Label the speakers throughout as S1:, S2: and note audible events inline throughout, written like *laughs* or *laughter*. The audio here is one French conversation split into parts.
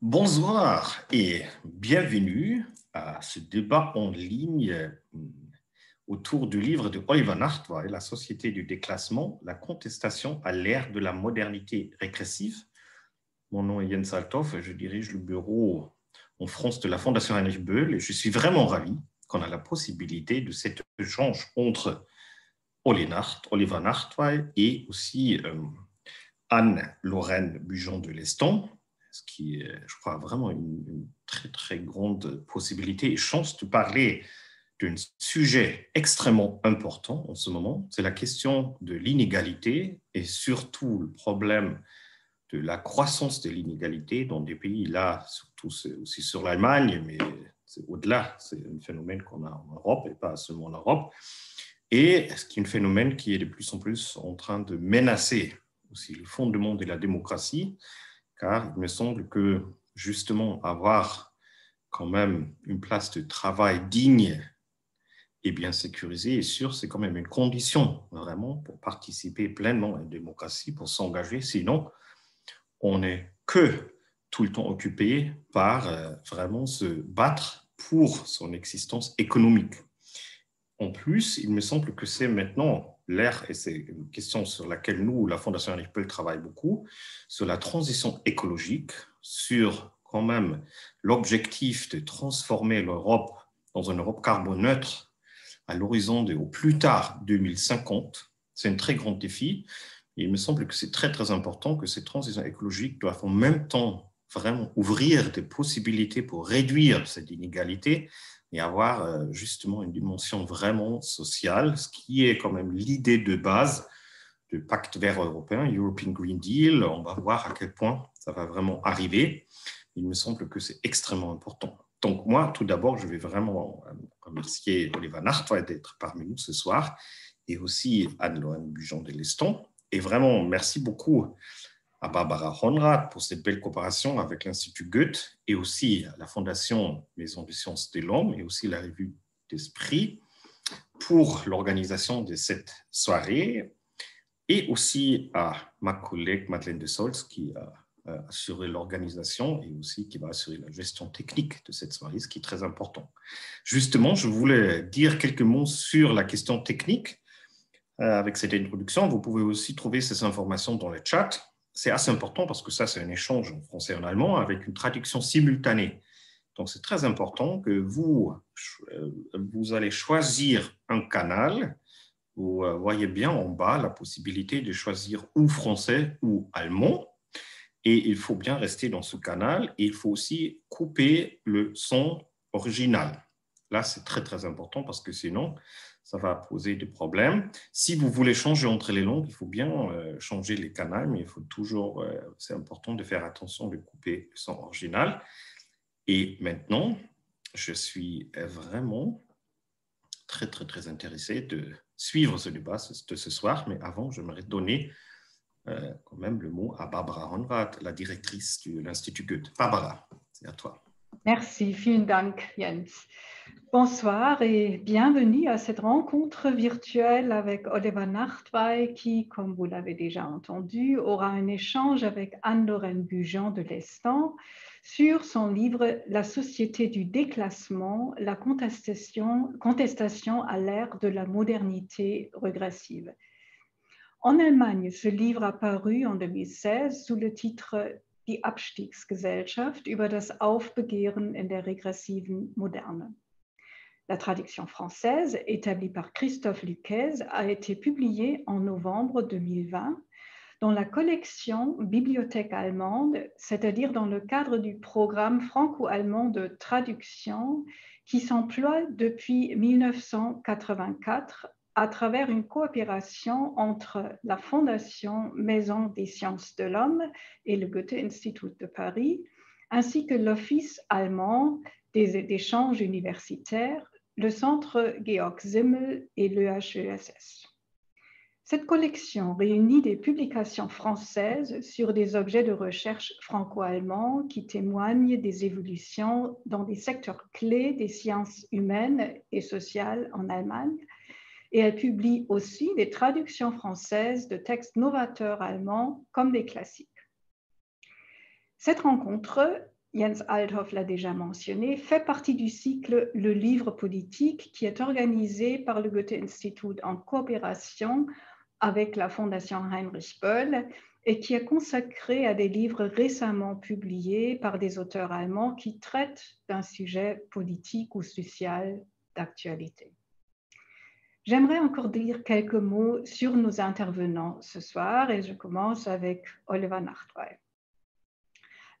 S1: Bonsoir et bienvenue à ce débat en ligne mm, autour du livre de Oliver Nachtwey, La société du déclassement, la contestation à l'ère de la modernité régressive. Mon nom est Jens Saltov, je dirige le bureau en France de la Fondation Heinrich Böll et je suis vraiment ravi qu'on a la possibilité de cet échange entre Oliver Nachtwey et aussi euh, Anne-Lorraine Bujon de Leston ce qui est, je crois, vraiment une, très, très grande possibilité et chance de parler d'un sujet extrêmement important en ce moment. C'est la question de l'inégalité et surtout le problème de la croissance de l'inégalité dans des pays, là, surtout aussi sur l'Allemagne, mais c'est au-delà, c'est un phénomène qu'on a en Europe et pas seulement en Europe, et ce un phénomène qui est de plus en plus en train de menacer aussi le fondement de la démocratie car il me semble que justement avoir quand même une place de travail digne et bien sécurisée et sûre, c'est quand même une condition vraiment pour participer pleinement à la démocratie, pour s'engager. Sinon, on n'est que tout le temps occupé par euh, vraiment se battre pour son existence économique. En plus, il me semble que c'est maintenant l'air, et c'est une question sur laquelle nous, la Fondation Ripple, travaille beaucoup, sur la transition écologique, sur quand même l'objectif de transformer l'Europe dans une Europe carbone neutre à l'horizon de, au plus tard, 2050. C'est un très grand défi. il me semble que c'est très, très important que ces transitions écologiques doivent en même temps vraiment ouvrir des possibilités pour réduire cette inégalité et avoir euh, justement une dimension vraiment sociale, ce qui est quand même l'idée de base du pacte vert européen, European Green Deal. On va voir à quel point ça va vraiment arriver. Il me semble que c'est extrêmement important. Donc moi, tout d'abord, je vais vraiment euh, remercier Olivier Nartois d'être parmi nous ce soir et aussi anne laure Bujon de Leston. Et vraiment, merci beaucoup à Barbara Honrad pour cette belle coopération avec l'Institut Goethe et aussi à la Fondation Maison des Sciences de l'Homme et aussi la Revue d'Esprit pour l'organisation de cette soirée et aussi à ma collègue Madeleine de Sols qui a euh, assuré l'organisation et aussi qui va assurer la gestion technique de cette soirée, ce qui est très important. Justement, je voulais dire quelques mots sur la question technique euh, avec cette introduction. Vous pouvez aussi trouver ces informations dans le chat c'est assez important parce que ça, c'est un échange en français et en allemand avec une traduction simultanée. Donc, c'est très important que vous, euh, vous allez choisir un canal. Euh, vous voyez bien en bas la possibilité de choisir ou français ou allemand. Et il faut bien rester dans ce canal. Et il faut aussi couper le son original. Là, c'est très, très important parce que sinon, ça va poser des problèmes. Si vous voulez changer entre les langues, il faut bien euh, changer les canaux, mais il faut toujours, euh, c'est important de faire attention de couper le son original. Et maintenant, je suis vraiment très, très, très intéressé de suivre ce débat de ce soir, mais avant, j'aimerais donner euh, quand même le mot à Barbara Honrath, la directrice de l'Institut Goethe. Barbara, c'est à toi.
S2: Merci, vielen Dank, Jens. Bonsoir et bienvenue à cette rencontre virtuelle avec Oliver Nachtwey qui, comme vous l'avez déjà entendu, aura un échange avec Anne-Lorraine Bujan de l'estang sur son livre La société du déclassement, la contestation, contestation à l'ère de la modernité régressive. En Allemagne, ce livre a paru en 2016 sous le titre Abstiegsgesellschaft über das Aufbegehren in der regressiven Moderne. La traduction française, établie par Christophe Lucas, a été publiée en novembre 2020 dans la collection Bibliothèque allemande, c'est-à-dire dans le cadre du programme franco-allemand de traduction qui s'emploie depuis 1984 à travers une coopération entre la Fondation Maison des sciences de l'homme et le Goethe-Institut de Paris, ainsi que l'Office allemand des échanges universitaires, le Centre Georg Simmel et l'EHESS. Cette collection réunit des publications françaises sur des objets de recherche franco-allemands qui témoignent des évolutions dans des secteurs clés des sciences humaines et sociales en Allemagne, et elle publie aussi des traductions françaises de textes novateurs allemands comme des classiques. Cette rencontre, Jens Althoff l'a déjà mentionné, fait partie du cycle Le livre politique qui est organisé par le Goethe-Institut en coopération avec la Fondation Heinrich Böll et qui est consacré à des livres récemment publiés par des auteurs allemands qui traitent d'un sujet politique ou social d'actualité. J'aimerais encore dire quelques mots sur nos intervenants ce soir et je commence avec Oliver Nachtwey.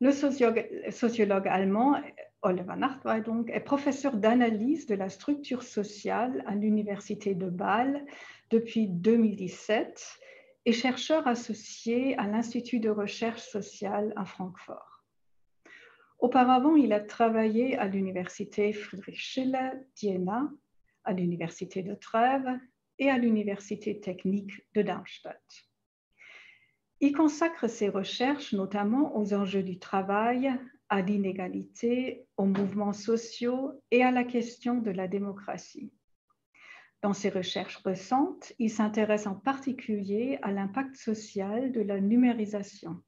S2: Le sociologue allemand Oliver Nachtwey donc, est professeur d'analyse de la structure sociale à l'université de Bâle depuis 2017 et chercheur associé à l'Institut de recherche sociale à Francfort. Auparavant, il a travaillé à l'université Friedrich Schiller, Diena, à l'Université de Trèves et à l'Université technique de Darmstadt. Il consacre ses recherches notamment aux enjeux du travail, à l'inégalité, aux mouvements sociaux et à la question de la démocratie. Dans ses recherches récentes, il s'intéresse en particulier à l'impact social de la numérisation.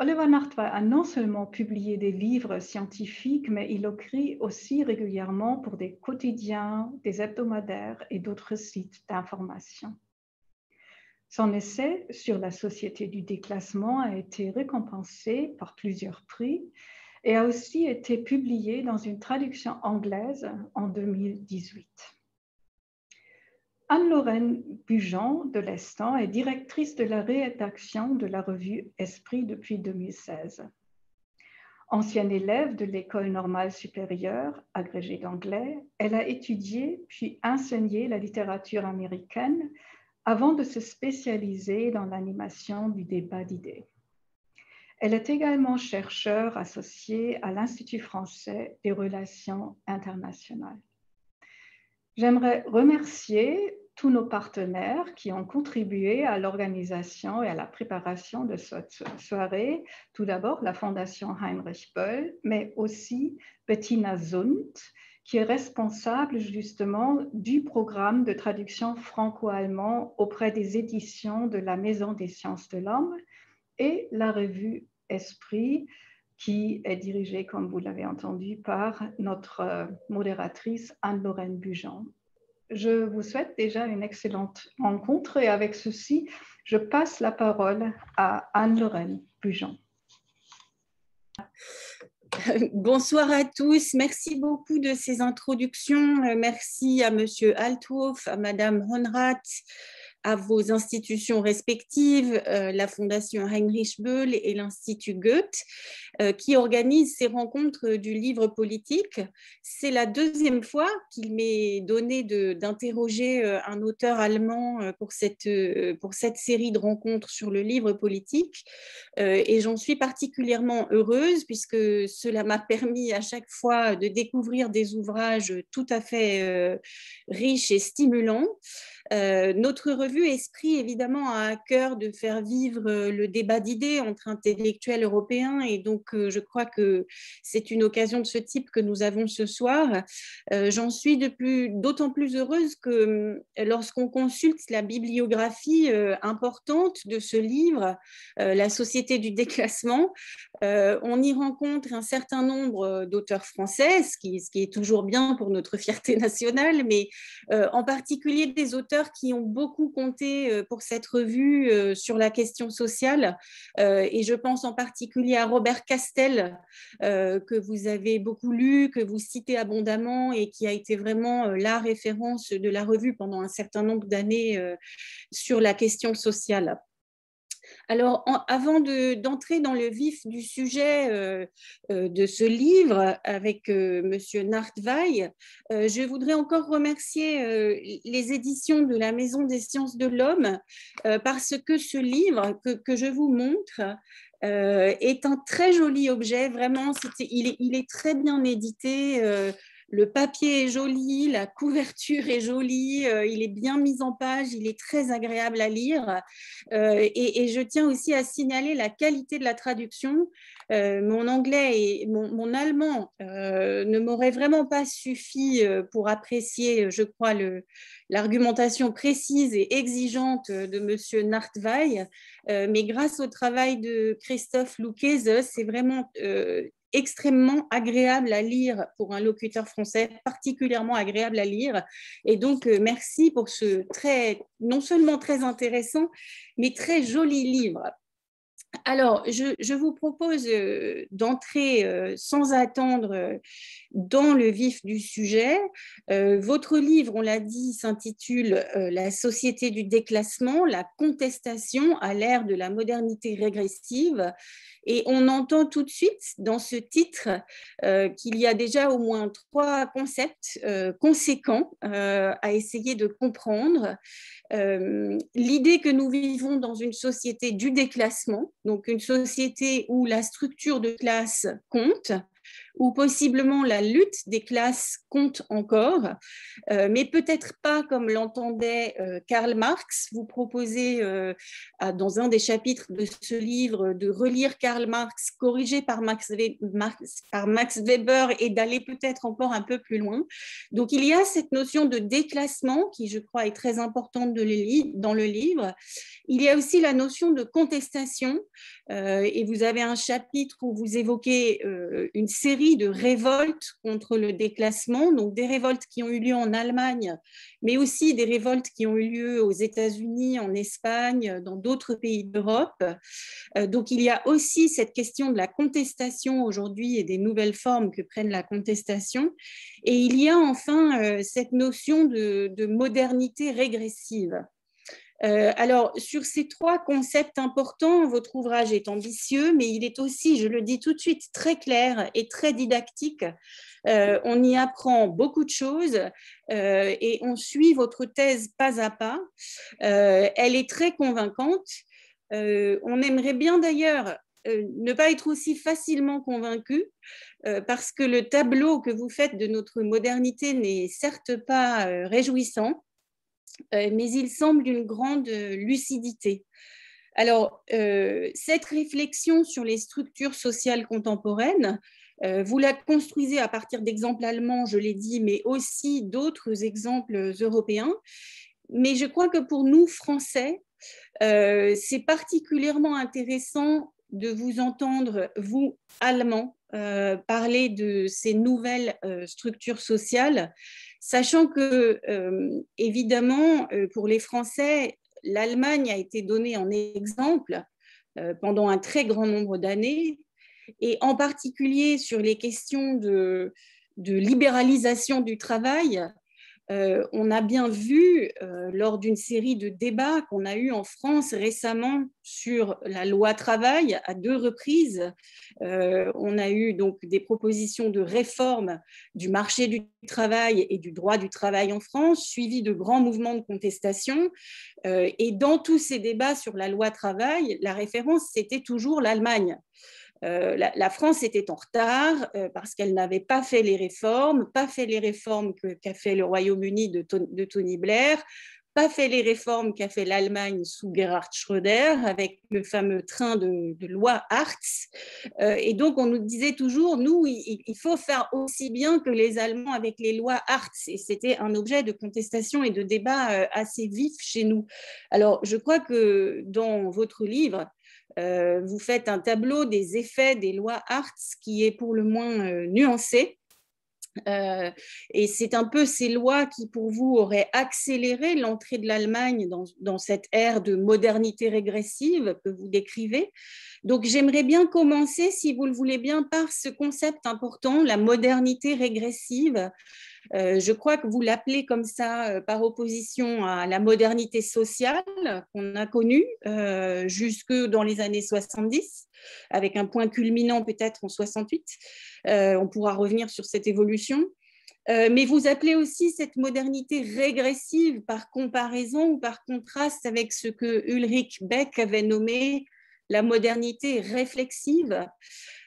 S2: Oliver Nachtwey a non seulement publié des livres scientifiques, mais il écrit aussi régulièrement pour des quotidiens, des hebdomadaires et d'autres sites d'information. Son essai sur la société du déclassement a été récompensé par plusieurs prix et a aussi été publié dans une traduction anglaise en 2018. Anne-Lorraine bugeon de l'Estang est directrice de la rédaction de la revue Esprit depuis 2016. Ancienne élève de l'école normale supérieure, agrégée d'anglais, elle a étudié puis enseigné la littérature américaine avant de se spécialiser dans l'animation du débat d'idées. Elle est également chercheure associée à l'Institut français des relations internationales. J'aimerais remercier tous nos partenaires qui ont contribué à l'organisation et à la préparation de cette soirée. Tout d'abord, la Fondation Heinrich Böll, mais aussi Bettina Zund, qui est responsable justement du programme de traduction franco-allemand auprès des éditions de la Maison des sciences de l'homme et la revue Esprit, qui est dirigée, comme vous l'avez entendu, par notre euh, modératrice Anne-Lorraine Bujan. Je vous souhaite déjà une excellente rencontre et avec ceci, je passe la parole à Anne-Lorraine Bujan. Euh, bonsoir à tous. Merci beaucoup de ces
S3: introductions. Euh, merci à Monsieur Althoff, à Madame Honrath, à vos institutions respectives, euh, la Fondation Heinrich Böll et l'Institut Goethe, euh, qui organisent ces rencontres du livre politique. C'est la deuxième fois qu'il m'est donné d'interroger euh, un auteur allemand pour cette, pour cette série de rencontres sur le livre politique. et j'en suis particulièrement heureuse puisque cela m'a permis à chaque fois de découvrir des ouvrages tout à fait riches et stimulants. notre Esprit, évidemment, a à cœur de faire vivre euh, le débat d'idées entre intellectuels européens. Et donc, euh, je crois que c'est une occasion de ce type que nous avons ce soir. Euh, j'en suis d'autant plus, plus heureuse que mm, lorsqu'on consulte la bibliographie importante de ce livre, La société du déclassement, on y rencontre un certain nombre d'auteurs français, ce qui, est toujours bien pour notre fierté nationale, mais en particulier des auteurs qui ont beaucoup euh, pour cette revue euh, sur la question sociale. Euh, et je pense en particulier à Robert Castel, que vous avez beaucoup lu, que vous citez abondamment et qui a été vraiment la référence de la revue pendant un certain nombre d'années sur la question sociale. Alors, avant d'entrer dans le vif du sujet euh, euh, de ce livre avec M. Euh, Monsieur Nartweil, je voudrais encore remercier les éditions de la Maison des Sciences de l'Homme parce que ce livre que, je vous montre est un très joli objet. Vraiment, il, est, très bien édité le papier est joli, la couverture est jolie, euh, il est bien mis en page, il est très agréable à lire. Euh, et, je tiens aussi à signaler la qualité de la traduction. Euh, mon anglais et mon, allemand ne m'auraient vraiment pas suffi pour apprécier, je crois, l'argumentation précise et exigeante de Monsieur Nartweil. mais grâce au travail de Christophe Louquez, c'est vraiment extrêmement agréable à lire pour un locuteur français, particulièrement agréable à lire. Et donc, euh, merci pour ce très, non seulement très intéressant, mais très joli livre. Alors, je, vous propose euh, d'entrer euh, sans attendre euh, dans le vif du sujet. votre livre, on l'a dit, s'intitule La société du déclassement, la contestation à l'ère de la modernité régressive. Et on entend tout de suite dans ce titre qu'il y a déjà au moins trois concepts conséquents à essayer de comprendre. L'idée que nous vivons dans une société du déclassement, donc une société où la structure de classe compte, où possiblement la lutte des classes compte encore, euh, mais peut-être pas comme l'entendait euh, Karl Marx. Vous proposez euh, dans un des chapitres de ce livre de relire Karl Marx corrigé par Max, Weber et d'aller peut-être encore un peu plus loin. Donc il y a cette notion de déclassement qui, je crois, est très importante de dans le livre. Il y a aussi la notion de contestation et vous avez un chapitre où vous évoquez une série de révoltes contre le déclassement, donc des révoltes qui ont eu lieu en Allemagne, mais aussi des révoltes qui ont eu lieu aux États-Unis, en Espagne, dans d'autres pays d'Europe. Euh, donc il y a aussi cette question de la contestation aujourd'hui et des nouvelles formes que prennent la contestation. Et il y a enfin euh, cette notion de modernité régressive. Euh, alors, sur ces trois concepts importants, votre ouvrage est ambitieux, mais il est aussi, je le dis tout de suite, très clair et très didactique. Euh, on y apprend beaucoup de choses euh, et on suit votre thèse pas à pas. elle est très convaincante. on aimerait bien d'ailleurs ne pas être aussi facilement convaincu parce que le tableau que vous faites de notre modernité n'est certes pas réjouissant euh, mais il semble d'une grande lucidité. Alors, euh, cette réflexion sur les structures sociales contemporaines, euh, vous la construisez à partir d'exemples allemands, je l'ai dit, mais aussi d'autres exemples européens. Mais je crois que pour nous, Français, c'est particulièrement intéressant de vous entendre, vous, Allemands, parler de ces nouvelles structures sociales Sachant que, euh, évidemment, euh, pour les Français, l'Allemagne a été donnée en exemple euh, pendant un très grand nombre d'années, et en particulier sur les questions de libéralisation du travail, euh, on a bien vu euh, lors d'une série de débats qu'on a eu en France récemment sur la loi travail à deux reprises. Euh, on a eu donc des propositions de réforme du marché du travail et du droit du travail en France, suivies de grands mouvements de contestation. et dans tous ces débats sur la loi travail, la référence, c'était toujours l'Allemagne. Euh, la, France était en retard euh, parce qu'elle n'avait pas fait les réformes, pas fait les réformes qu'a fait le Royaume-Uni de, Tony Blair, pas fait les réformes qu'a fait l'Allemagne sous Gerhard Schröder avec le fameux train de, loi Hartz. Euh, et donc on nous disait toujours, nous, il, faut faire aussi bien que les Allemands avec les lois Hartz. Et c'était un objet de contestation et de débat assez vif chez nous. Alors je crois que dans votre livre, euh, vous faites un tableau des effets des lois Hartz qui est pour le moins euh, nuancé. Euh, et c'est un peu ces lois qui, pour vous, auraient accéléré l'entrée de l'Allemagne dans, cette ère de modernité régressive que vous décrivez. Donc j'aimerais bien commencer, si vous le voulez bien, par ce concept important, la modernité régressive, euh, je crois que vous l'appelez comme ça euh, par opposition à la modernité sociale qu'on a connue euh, jusque dans les années 70, avec un point culminant peut-être en 68. on pourra revenir sur cette évolution. mais vous appelez aussi cette modernité régressive par comparaison ou par contraste avec ce que Ulrich Beck avait nommé la modernité réflexive.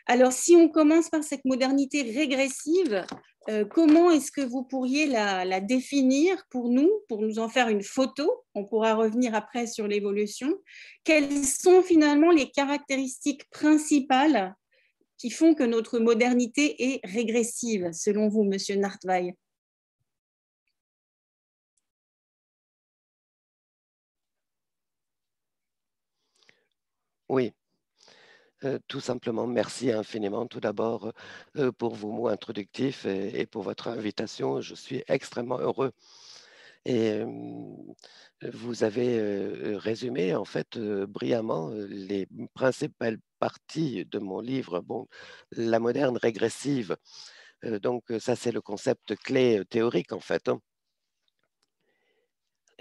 S3: Alors si on commence par cette modernité régressive, euh, comment est-ce que vous pourriez la, la, définir pour nous, pour nous en faire une photo On pourra revenir après sur l'évolution. Quelles sont finalement les caractéristiques principales
S4: qui font que notre modernité est régressive, selon vous, Monsieur Nartweil
S5: Oui. Euh, tout simplement, merci infiniment tout d'abord euh, euh, pour vos mots introductifs et, pour votre invitation. Je suis extrêmement heureux. Et vous avez résumé en fait brillamment les principales parties de mon livre, bon, La moderne régressive. donc ça, c'est le concept clé théorique en fait. Hein.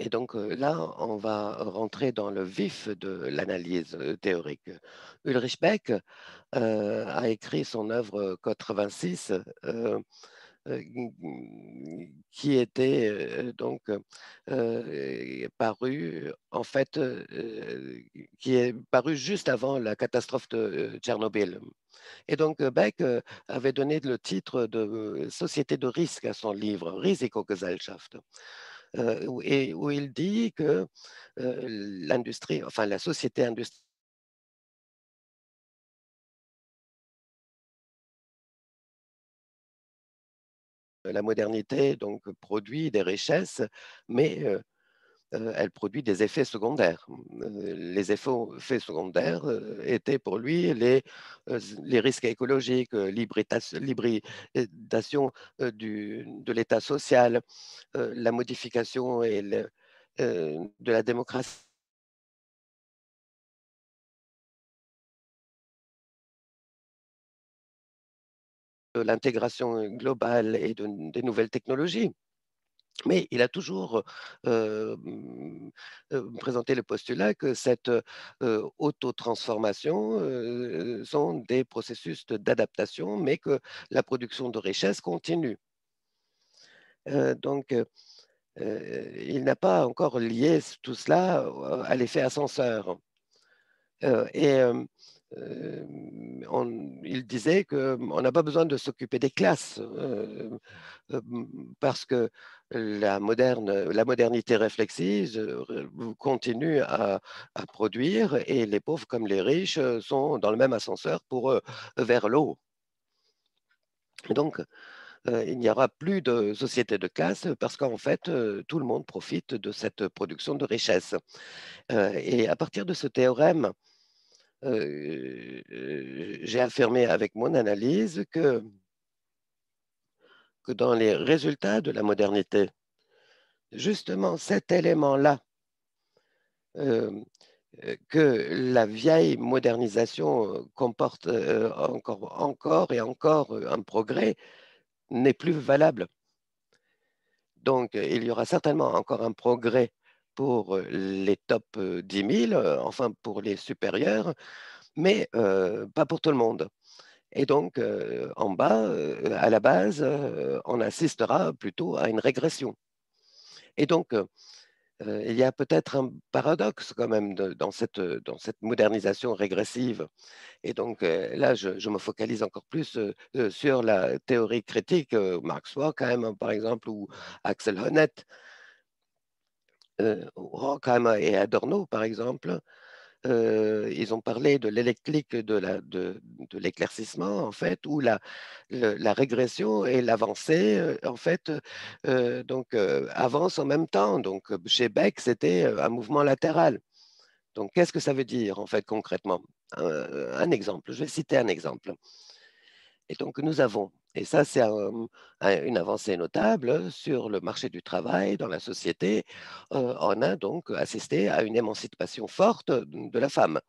S5: Et donc euh, là, on va rentrer dans le vif de l'analyse euh, théorique. Ulrich Beck euh, a écrit son œuvre 86, qui était donc paru, en fait, qui est paru juste avant la catastrophe de Tchernobyl. Et donc Beck avait donné le titre de Société de risque à son livre, Risikogesellschaft. Euh, où, il dit que euh, l'industrie, enfin la société industrielle,
S4: la modernité donc
S5: produit des richesses, mais euh, euh, elle produit des effets secondaires. Euh, les effets secondaires euh, étaient pour lui les, risques écologiques, l'hybridation de l'état social, la modification de la démocratie. de l'intégration globale et des nouvelles technologies. Mais il a toujours euh, mmh, euh, présenté le postulat que cette euh, autotransformation euh, sont des processus d'adaptation, mais que la production de richesse continue. donc, il n'a pas encore lié tout cela à l'effet ascenseur. et il disait qu'on mmh, n'a pas besoin de s'occuper des classes mmh, parce que la, moderne, la modernité réflexive euh, continue à, produire et les pauvres comme les riches sont dans le même ascenseur pour vers l'eau. Donc, il n'y aura plus de société de classe parce qu'en fait, tout le monde profite de cette production de richesse. et à partir de ce théorème, euh, euh, j'ai affirmé avec mon analyse que, que dans les résultats de la modernité, justement cet élément-là, euh, que la vieille modernisation comporte encore et encore un progrès, n'est plus valable. Donc, il y aura certainement encore un progrès pour les top 10 000, enfin pour les supérieurs, mais pas pour tout le monde. Et donc, en bas, à la base, on assistera plutôt à une régression. Et donc, il y a peut-être un paradoxe quand même dans, cette, dans, cette, modernisation régressive. Et donc là, je, me focalise encore plus euh, sur la théorie critique, Marx quand même, hein, par exemple, ou Axel Honneth, euh, et Adorno, par exemple, euh, ils ont parlé de l'électrique de l'éclaircissement, de, en fait, ou la, régression et l'avancée, euh, en fait, euh, donc, avancent en même temps. Donc, chez Beck, c'était un mouvement latéral. Donc, qu'est-ce que ça veut dire, en fait, concrètement un, exemple, je vais citer un exemple. Et donc, nous avons et ça, c'est une avancée notable sur le marché du travail, dans la société. Euh, on a donc assisté à une émancipation forte de la femme.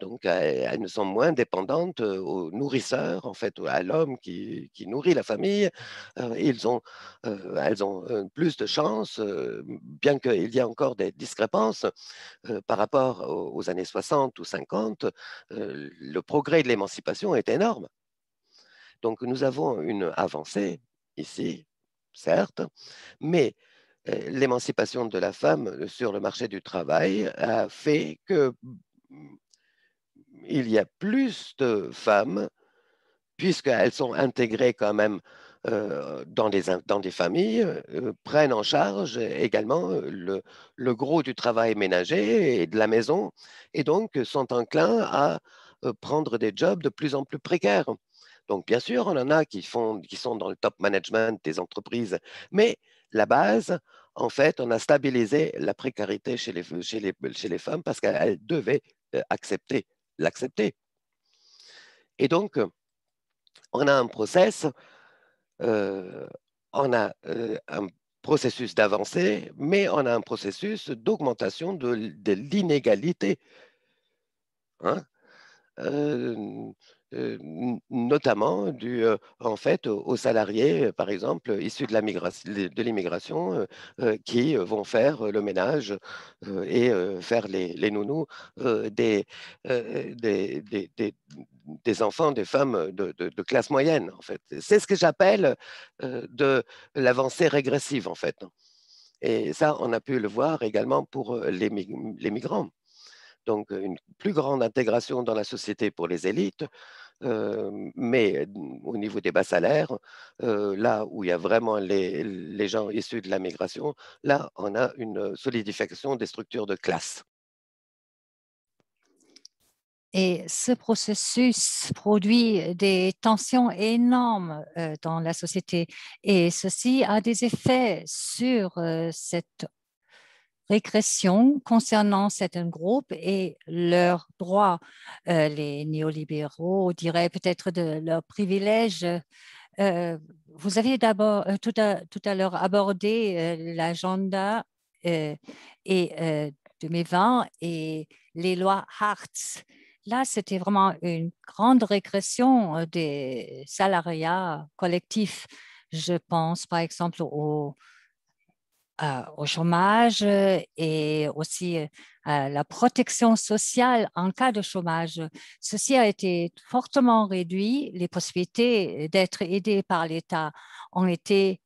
S5: Donc, elles ne sont moins dépendantes euh, aux nourrisseurs, en fait, à l'homme qui, nourrit la famille. Euh, ils ont, elles ont plus de chances, bien qu'il y ait encore des discrépances par rapport aux, années 60 ou 50. le progrès de l'émancipation est énorme. Donc nous avons une avancée ici, certes, mais euh, l'émancipation de la femme sur le marché du travail a fait que mm, il y a plus de femmes, puisqu'elles sont intégrées quand même euh, dans, des, familles, euh, prennent en charge également le, le, gros du travail ménager et de la maison, et donc sont enclins à prendre des jobs de plus en plus précaires. Donc, bien sûr, on en a qui, font, qui sont dans le top management des entreprises, mais la base, en fait, on a stabilisé la précarité chez les, femmes parce qu'elles devaient euh, accepter, l'accepter. Et donc, euh, on a un process, euh, on a un processus d'avancée, mais on a un processus d'augmentation de, l'inégalité. Hein. Euh, notamment du euh, en fait aux salariés, euh, par exemple, issus de l'immigration, qui vont faire le ménage et faire les, les nounous des, des, enfants, des femmes de, classe moyenne. En fait. C'est ce que j'appelle de l'avancée régressive, en fait. Et ça, on a pu le voir également pour les migrants donc une plus grande intégration dans la société pour les élites, euh, mais euh, au niveau des bas salaires, euh, là où il y a vraiment les, les, gens issus de la migration, là, on a une solidification des structures de classe.
S6: Et ce processus produit des tensions énormes dans la société et ceci a des effets sur cette régression concernant certains groupes et leurs droits. Euh, les néolibéraux diraient peut-être de leurs privilèges. Euh, vous aviez d'abord euh, tout à, tout à l'heure abordé l'agenda et 2020 et les lois Hartz. Là, c'était vraiment une grande régression des salariats collectifs. Je pense par exemple aux au chômage euh, et aussi euh, la protection sociale en cas de chômage. Ceci a été fortement réduit. Les possibilités d'être aidé par l'État ont été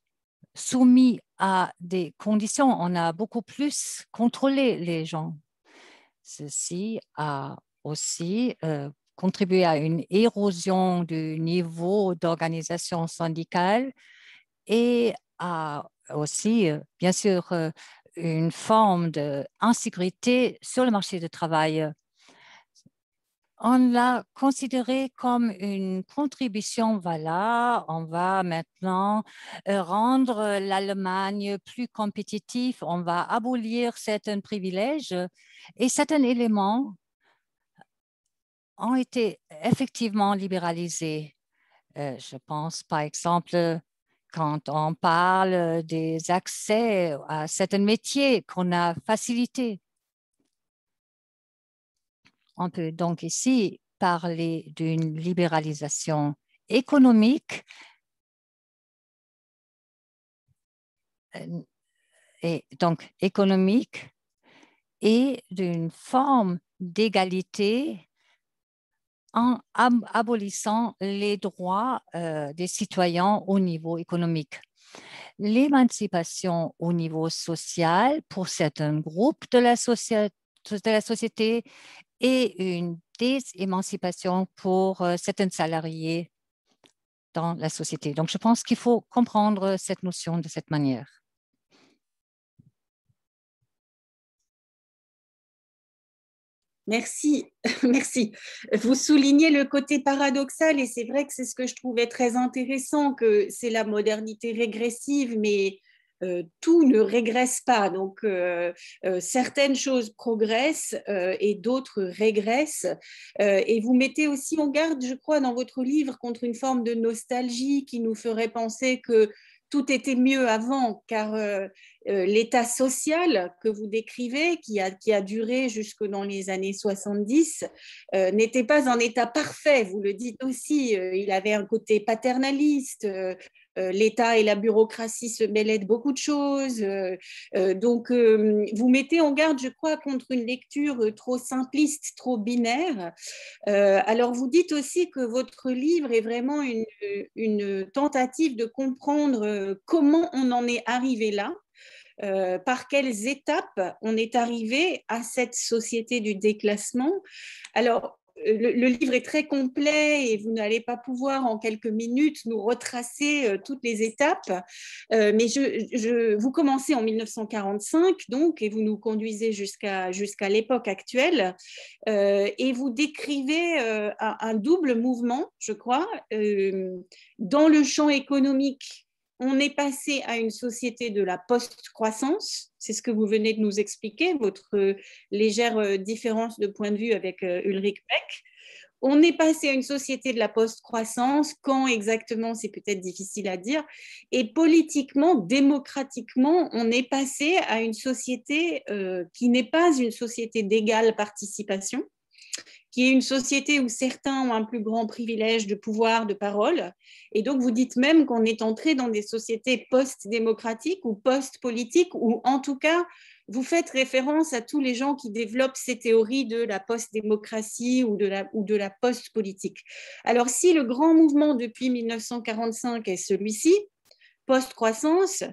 S6: soumises à des conditions. On a beaucoup plus contrôlé les gens. Ceci a aussi euh, contribué à une érosion du niveau d'organisation syndicale et à aussi, euh, bien sûr, euh, une forme d'insécurité sur le marché du travail. Euh, on l'a considéré comme une contribution. Voilà, on va maintenant rendre l'Allemagne plus compétitive. On va abolir certains privilèges et certains éléments ont été effectivement libéralisés. je pense par exemple quand on parle euh, des accès à certains métiers qu'on a facilité. On peut donc ici parler d'une libéralisation économique euh, et donc économique et d'une forme d'égalité en abolissant les droits euh, des citoyens au niveau économique. L'émancipation au niveau social pour certains groupes de la, société et une désémancipation pour euh, certains salariés dans la société. Donc, je pense qu'il faut comprendre cette notion de cette manière.
S4: Merci, *laughs* merci. Vous soulignez le côté paradoxal et c'est vrai
S3: que c'est ce que je trouvais très intéressant, que c'est la modernité régressive, mais euh, tout ne régresse pas. Donc, euh, euh, certaines choses progressent et d'autres régressent. et vous mettez aussi en garde, je crois, dans votre livre contre une forme de nostalgie qui nous ferait penser que tout était mieux avant, car euh, euh, l'état social que vous décrivez, qui a, qui a duré jusque dans les années 70, euh, n'était pas en état parfait, vous le dites aussi, il avait un côté paternaliste, euh, l'État et la bureaucratie se mêlaient de beaucoup de choses. Euh, euh, donc, vous mettez en garde, je crois, contre une lecture trop simpliste, trop binaire. alors, vous dites aussi que votre livre est vraiment une, tentative de comprendre comment on en est arrivé là. par quelles étapes on est arrivé à cette société du déclassement. Alors, le, livre est très complet et vous n'allez pas pouvoir en quelques minutes nous retracer euh, toutes les étapes. Euh, mais je, vous commencez en 1945 donc et vous nous conduisez jusqu'à l'époque actuelle euh, et vous décrivez un, double mouvement, je crois, dans le champ économique on est passé à une société de la post-croissance. C'est ce que vous venez de nous expliquer, votre euh, légère euh, différence de point de vue avec euh, Ulrich Beck. On est passé à une société de la post-croissance. Quand exactement, c'est peut-être difficile à dire. Et politiquement, démocratiquement, on est passé à une société qui n'est pas une société d'égale participation, qui est une société où certains ont un plus grand privilège de pouvoir, de parole. Et donc, vous dites même qu'on est entré dans des sociétés post-démocratiques ou post-politiques, ou en tout cas, vous faites référence à tous les gens qui développent ces théories de la post-démocratie ou de la, la post-politique. Alors, si le grand mouvement depuis 1945 est celui-ci, post-croissance,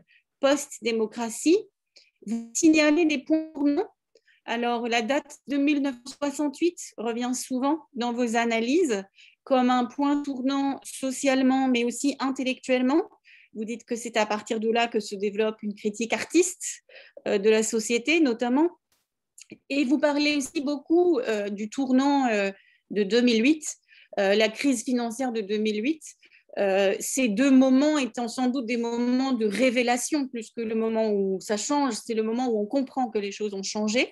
S3: post-démocratie, vous signalez des points non alors, la date de 1968 revient souvent dans vos analyses comme un point tournant socialement, mais aussi intellectuellement. Vous dites que c'est à partir de là que se développe une critique artiste euh, de la société, notamment. Et vous parlez aussi beaucoup euh, du tournant euh, de 2008, la crise financière de 2008. ces deux moments étant sans doute des moments de révélation, plus que le moment où ça change, c'est le moment où on comprend que les choses ont changé.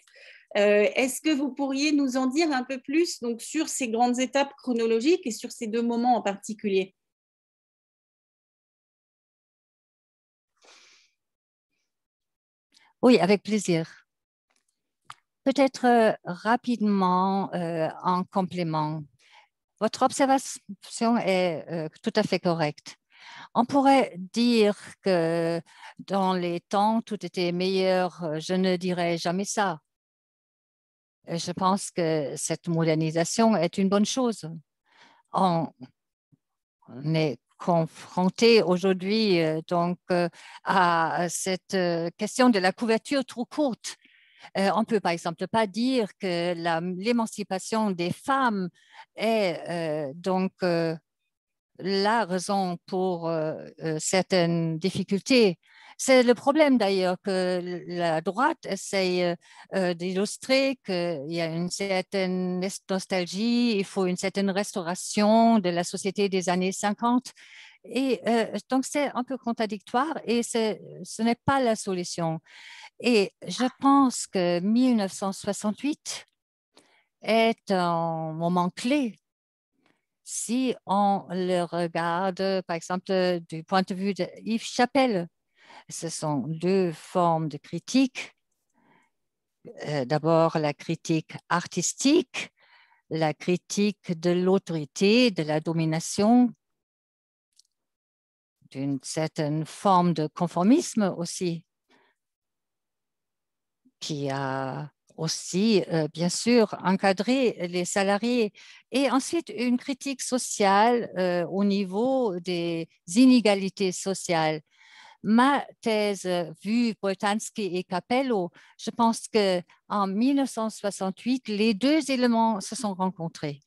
S3: Euh, est-ce que vous
S4: pourriez nous en dire un peu plus donc, sur ces grandes étapes chronologiques et sur ces deux moments en particulier
S6: Oui, avec plaisir. Peut-être euh, rapidement euh, en complément. Votre observation est euh, tout à fait correcte. On pourrait dire que dans les temps, tout était meilleur. Je ne dirais jamais ça. Euh, je pense que cette modernisation est une bonne chose. On, est confronté aujourd'hui euh, donc euh, à cette question de la couverture trop courte. on peut par exemple pas dire que l'émancipation des femmes est donc la raison pour certaines difficultés c'est le problème d'ailleurs que la droite essaye euh, d'illustrer qu'il y a une certaine nostalgie, il faut une certaine restauration de la société des années 50. Et euh, donc, c'est un peu contradictoire et ce n'est pas la solution. Et je pense que 1968 est un moment clé si on le regarde, par exemple, du point de vue de Yves Chapelle, ce sont deux formes de critique. Euh, d'abord la critique artistique, la critique de l'autorité, de la domination, d'une certaine forme de conformisme aussi, qui a aussi, euh, bien sûr, encadré les salariés. Et ensuite, une critique sociale euh, au niveau des inégalités sociales ma thèse euh, vu Bretansky et Capello, je pense que en 1968, les deux éléments se sont rencontrés.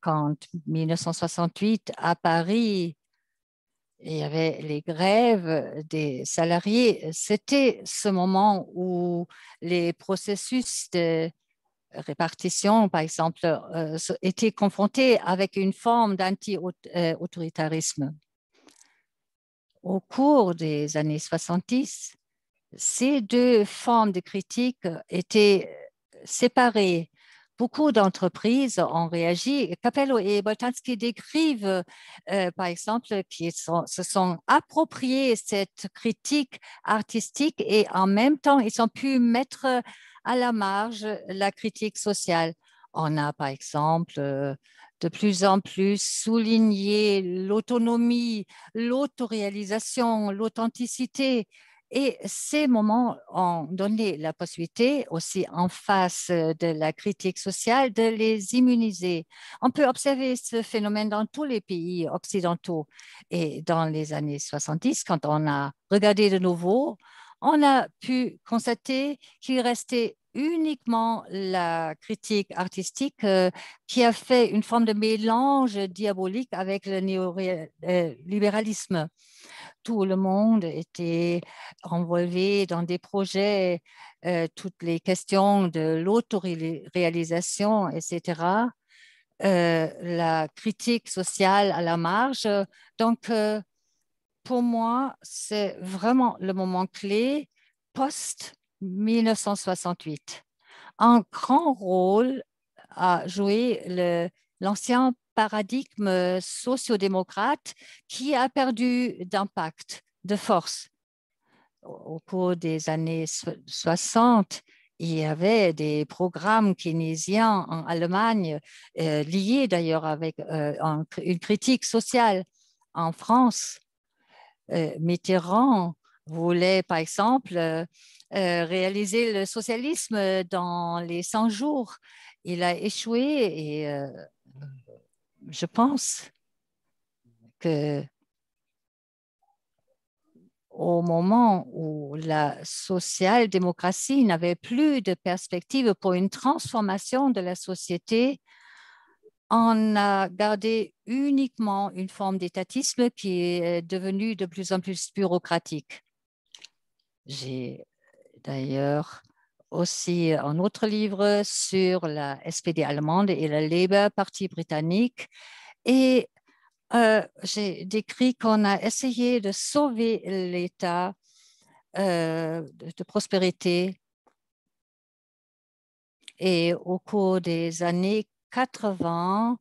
S6: Quand 1968 à Paris, il y avait les grèves des salariés, c'était ce moment où les processus de répartition, par exemple, euh, étaient confrontés avec une forme d'anti-autoritarisme. Euh, au cours des années 70, ces deux formes de critique étaient séparées. Beaucoup d'entreprises ont réagi. Capello et Boltanski décrivent, euh, par exemple, qu'ils se sont appropriés cette critique artistique et en même temps, ils ont pu mettre à la marge la critique sociale. On a, par exemple, euh, de plus en plus souligné l'autonomie, l'autoréalisation, l'authenticité. Et ces moments ont donné la possibilité aussi en face de la critique sociale de les immuniser. On peut observer ce phénomène dans tous les pays occidentaux. Et dans les années 70, quand on a regardé de nouveau, on a pu constater qu'il restait uniquement la critique artistique euh, qui a fait une forme de mélange diabolique avec le néolibéralisme. Euh, Tout le monde était envolvé dans des projets, euh, toutes les questions de l'autoréalisation, etc. la critique sociale à la marge. Donc, pour moi, c'est vraiment le moment clé post 1968. Un grand rôle a joué l'ancien paradigme sociodémocrate qui a perdu d'impact, de force. Au cours des années 60, il y avait des programmes keynésiens en Allemagne, euh, liés d'ailleurs avec euh, une critique sociale. En France, euh, Mitterrand voulait, par exemple, euh, Réaliser le socialisme euh, dans les 100 jours. Il a échoué et euh, je pense que au moment où la social-démocratie n'avait plus de perspective pour une transformation de la société, on a gardé uniquement une forme d'étatisme qui est devenue de plus en plus bureaucratique. J'ai d'ailleurs aussi un autre livre sur la SPD allemande et le Labour Parti britannique. Et euh, j'ai décrit qu'on a essayé de sauver l'État euh, de, prospérité. Et au cours des années 80,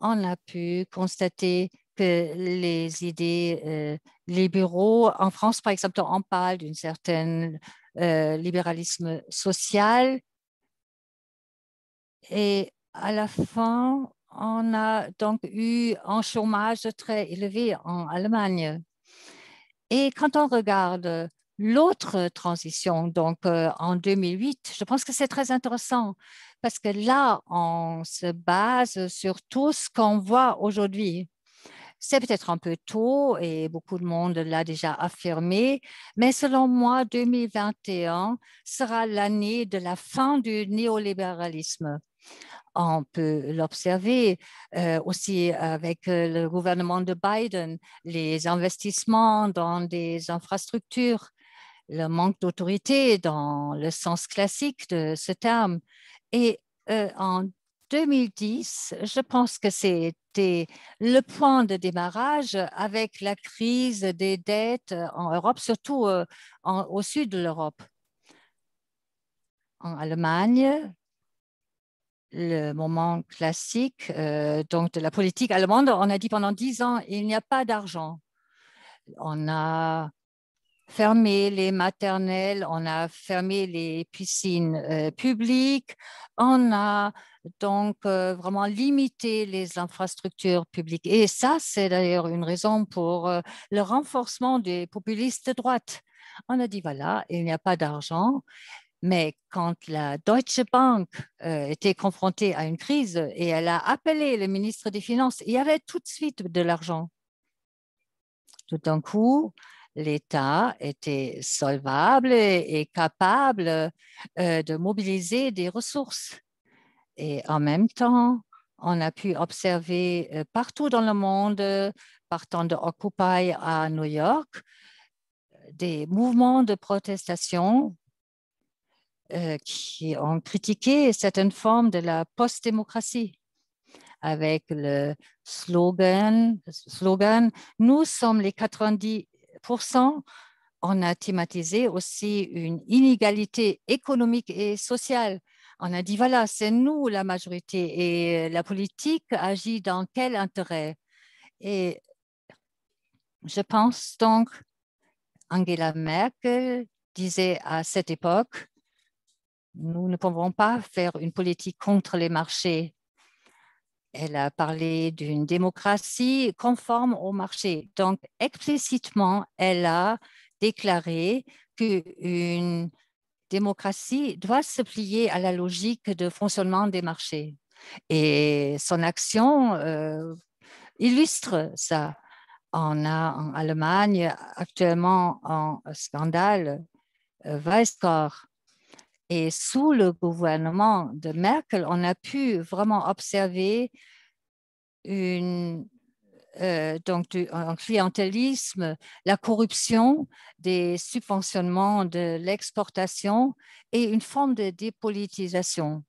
S6: on a pu constater que les idées euh, libéraux, en France par exemple, on parle d'une certaine euh, libéralisme social. Et à la fin, on a donc eu un chômage très élevé en Allemagne. Et quand on regarde l'autre transition, donc euh, en 2008, je pense que c'est très intéressant parce que là, on se base sur tout ce qu'on voit aujourd'hui. C'est peut-être un peu tôt et beaucoup de monde l'a déjà affirmé, mais selon moi, 2021 sera l'année de la fin du néolibéralisme. On peut l'observer euh, aussi avec euh, le gouvernement de Biden, les investissements dans des infrastructures, le manque d'autorité dans le sens classique de ce terme. Et euh, en en 2010, je pense que c'était le point de démarrage avec la crise des dettes en Europe, surtout euh, au sud de l'Europe. En Allemagne, le moment classique euh, donc de la politique allemande, on a dit pendant dix ans, il n'y a pas d'argent. On a fermé les maternelles, on a fermé les piscines euh, publiques, on a donc, euh, vraiment limiter les infrastructures publiques. Et ça, c'est d'ailleurs une raison pour euh, le renforcement des populistes de droite. On a dit, voilà, il n'y a pas d'argent. Mais quand la Deutsche Bank euh, était confrontée à une crise et elle a appelé le ministre des Finances, il y avait tout de suite de l'argent. Tout d'un coup, l'État était solvable et, capable de mobiliser des ressources. Et en même temps, on a pu observer euh, partout dans le monde, partant de Occupy à New York, des mouvements de protestation euh, qui ont critiqué certaines formes de la post-démocratie avec le slogan Nous sommes les 90%. On a thématisé aussi une inégalité économique et sociale on a dit voilà, c'est nous la majorité et la politique agit dans quel intérêt Et je pense donc, Angela Merkel disait à cette époque, nous ne pouvons pas faire une politique contre les marchés. Elle a parlé d'une démocratie conforme au marché. Donc, explicitement, elle a déclaré qu'une démocratie doit se plier à la logique de fonctionnement des marchés. Et son action euh, illustre ça. On a en Allemagne actuellement un scandale euh, weiskor Et sous le gouvernement de Merkel, on a pu vraiment observer une euh, donc du, clientélisme, la corruption des subventionnements de l'exportation et une forme de dépolitisation.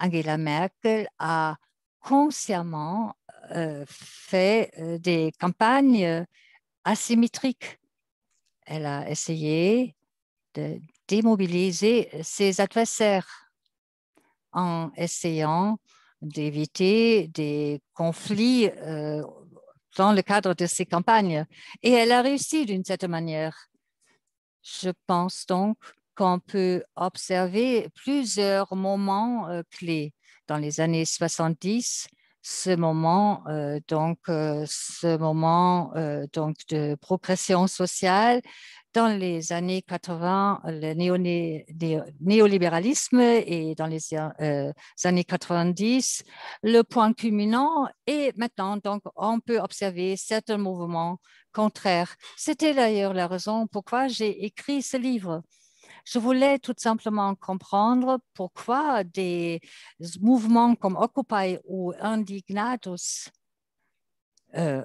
S6: Angela Merkel a consciemment euh, fait euh, des campagnes asymétriques. Elle a essayé de démobiliser ses adversaires en essayant d'éviter des conflits dans le cadre de ses campagnes. Et elle a réussi d'une certaine manière. Je pense donc qu'on peut observer plusieurs moments euh, clés. Dans les années 70, ce moment, euh, donc euh, ce moment euh, donc de progression sociale. Dans les années 80, le néo néolibéralisme et dans les années 90, le point culminant Et maintenant, donc on peut observer certains mouvements contraires. C'était d'ailleurs la raison pourquoi j'ai écrit ce livre. Je voulais tout simplement comprendre pourquoi des mouvements comme Occupy ou Indignatus, euh,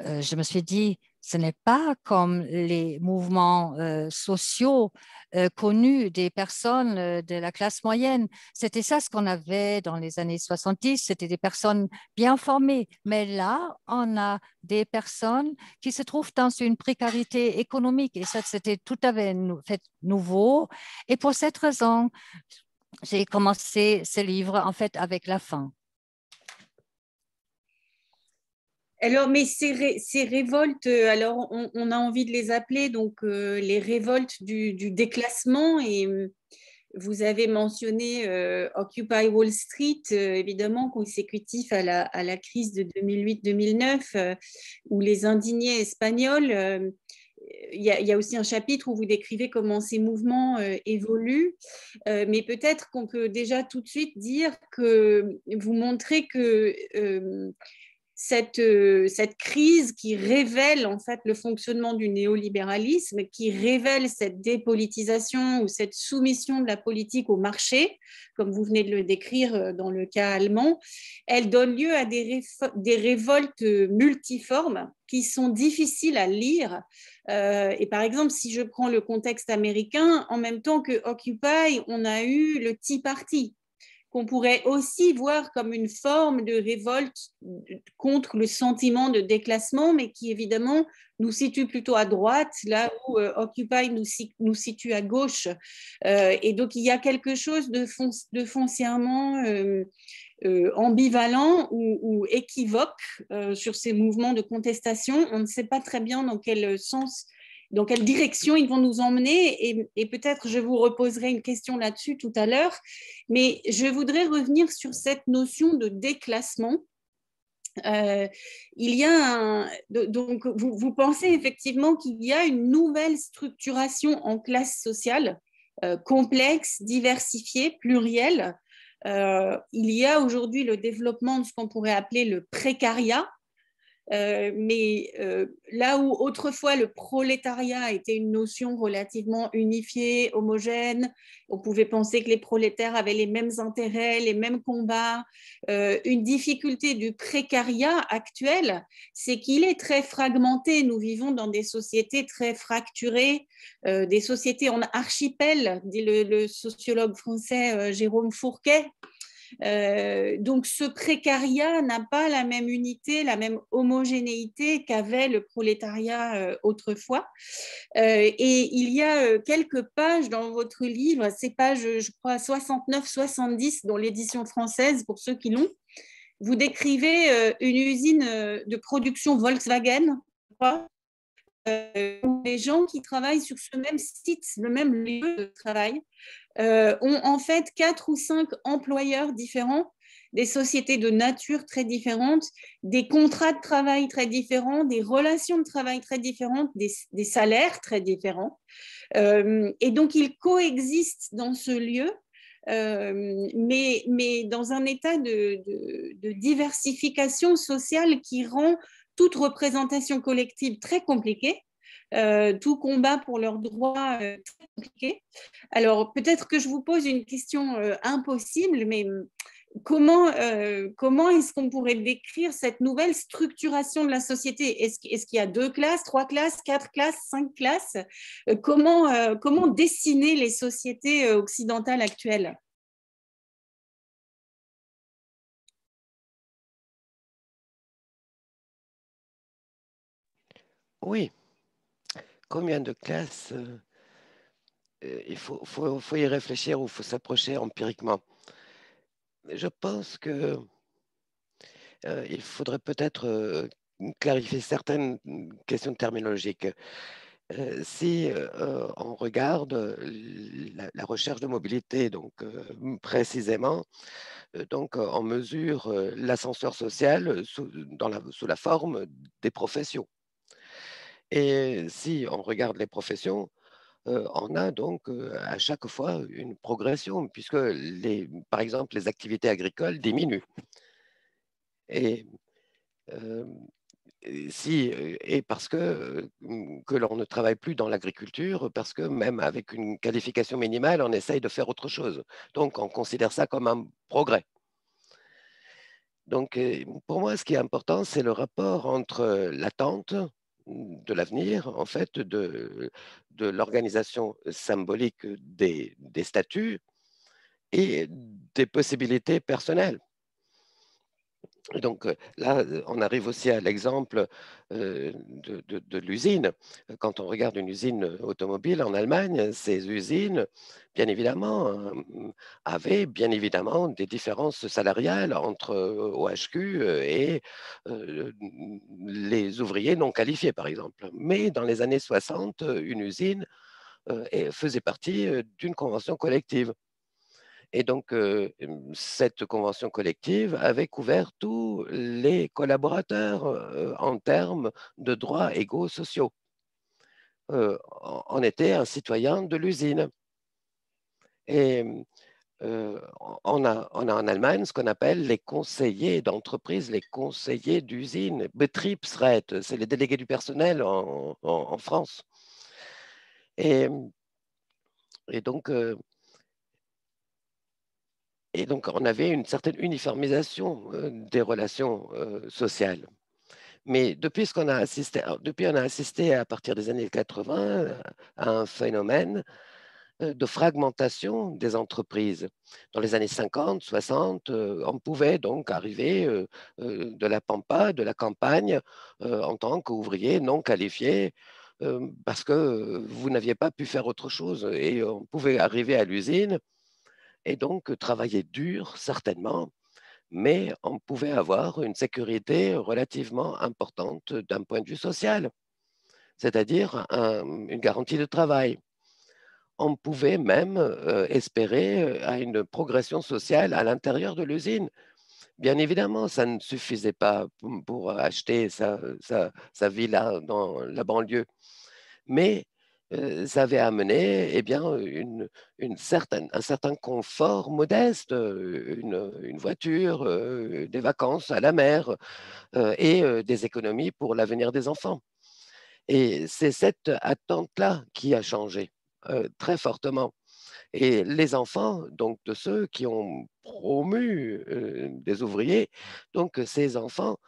S6: euh, je me suis dit, ce n'est pas comme les mouvements euh, sociaux euh, connus des personnes euh, de la classe moyenne. C'était ça ce qu'on avait dans les années 70, c'était des personnes bien formées. Mais là, on a des personnes qui se trouvent dans une précarité économique et ça, c'était tout à fait, fait nouveau. Et pour cette raison, j'ai commencé ce livre en fait avec la fin.
S3: Alors, mais ces, ces révoltes, euh, alors on, a envie de les appeler donc euh, les révoltes du, du, déclassement. Et euh, vous avez mentionné Occupy Wall Street, évidemment consécutif à la, à la crise de 2008-2009, où les indignés espagnols il y, a, aussi un chapitre où vous décrivez comment ces mouvements évoluent, mais peut-être qu'on peut déjà tout de suite dire que vous montrez que euh, cette, crise qui révèle en fait le fonctionnement du néolibéralisme, qui révèle cette dépolitisation ou cette soumission de la politique au marché, comme vous venez de le décrire euh, dans le cas allemand, elle donne lieu à des, révoltes multiformes qui sont difficiles à lire. Euh, et par exemple, si je prends le contexte américain, en même temps que Occupy, on a eu le Tea Party, qu'on pourrait aussi voir comme une forme de révolte contre le sentiment de déclassement, mais qui évidemment nous situe plutôt à droite, là où euh, Occupy nous, situe à gauche. Euh, et donc il y a quelque chose de, foncièrement euh, ambivalent ou équivoque sur ces mouvements de contestation. On ne sait pas très bien dans quel sens dans quelle direction ils vont nous emmener. Et, peut-être je vous reposerai une question là-dessus tout à l'heure. Mais je voudrais revenir sur cette notion de déclassement. Euh, il donc vous, pensez effectivement qu'il y a une nouvelle structuration en classe sociale euh, complexe, diversifiée, plurielle. Euh, il y a aujourd'hui le développement de ce qu'on pourrait appeler le précariat, euh, mais euh, là où autrefois le prolétariat était une notion relativement unifiée, homogène, on pouvait penser que les prolétaires avaient les mêmes intérêts, les mêmes combats, euh, une difficulté du précariat actuel, c'est qu'il est très fragmenté. Nous vivons dans des sociétés très fracturées, des sociétés en archipel, dit le sociologue français Jérôme Fourquet. Euh, donc ce précariat n'a pas la même unité, la même homogénéité qu'avait le prolétariat euh, autrefois. Euh, et il y a quelques pages dans votre livre, ces pages, je crois, 69-70 dans l'édition française pour ceux qui l'ont. Vous décrivez une usine de production Volkswagen, les gens qui travaillent sur ce même site, le même lieu de travail, euh, ont en fait quatre ou cinq employeurs différents, des sociétés de nature très différentes, des contrats de travail très différents, des relations de travail très différentes, des, salaires très différents. Euh, et donc, ils coexistent dans ce lieu. Euh, mais, dans un état de, diversification sociale qui rend toute représentation collective très compliquée euh, tout combat pour leurs droits euh, compliqué. Alors peut-être que je vous pose une question euh, impossible, mais hum, comment, comment est-ce qu'on pourrait décrire cette nouvelle structuration de la société Est-ce qu'il y a deux classes, trois classes, quatre classes, cinq classes comment,
S4: comment dessiner les sociétés occidentales actuelles
S5: Oui, combien de classes euh, euh, Il faut, y réfléchir ou il faut s'approcher empiriquement. Je pense que euh, il faudrait peut-être clarifier certaines questions terminologiques. si on regarde la, recherche de mobilité, donc précisément, donc on mesure l'ascenseur social sous la forme des professions. Et si on regarde les professions, euh, on a donc euh, à chaque fois une progression, puisque les, par exemple les activités agricoles diminuent. Et, euh, si, et parce que, que l'on ne travaille plus dans l'agriculture, parce que même avec une qualification minimale, on essaye de faire autre chose. Donc on considère ça comme un progrès. Donc pour moi, ce qui est important, c'est le rapport entre l'attente, de l'avenir, en fait, de, l'organisation symbolique des, des statuts et des possibilités personnelles. Donc euh, là, euh, on arrive aussi à l'exemple euh, de, l'usine. Quand on regarde une usine automobile en Allemagne, ces usines, bien évidemment, avaient bien évidemment des différences salariales entre OHQ et les ouvriers non qualifiés, par exemple. Mais dans les années 60, une usine faisait partie d'une convention collective. Et donc, euh, cette convention collective avait couvert tous les collaborateurs en termes de droits égaux sociaux. on était un citoyen de l'usine. Et on a, en Allemagne ce qu'on appelle les conseillers d'entreprise, les conseillers d'usine, Betriebsräte, c'est les délégués du personnel en, France. Et, et donc, et donc, on avait une certaine uniformisation euh, des relations euh, sociales. Mais depuis, a assisté, depuis, on a assisté à partir des années 80 euh, à un phénomène de fragmentation des entreprises. Dans les années 50, 60, on pouvait donc arriver de la pampa, de la campagne, en tant qu'ouvrier non qualifié, parce que vous n'aviez pas pu faire autre chose. Et on pouvait arriver à l'usine et donc, travailler dur, certainement, mais on pouvait avoir une sécurité relativement importante d'un point de vue social, c'est-à-dire une garantie de travail. On pouvait même euh, espérer euh, à une progression sociale à l'intérieur de l'usine. Bien évidemment, ça ne suffisait pas pour, acheter sa, sa, sa villa dans la banlieue. Mais euh, avait amené eh bien, une, certaine, un certain confort modeste, euh, une, voiture, euh, des vacances à la mer et des économies pour l'avenir des enfants. Et c'est cette attente-là qui a changé très fortement. Et les enfants, donc de ceux qui ont promu des ouvriers, donc ces enfants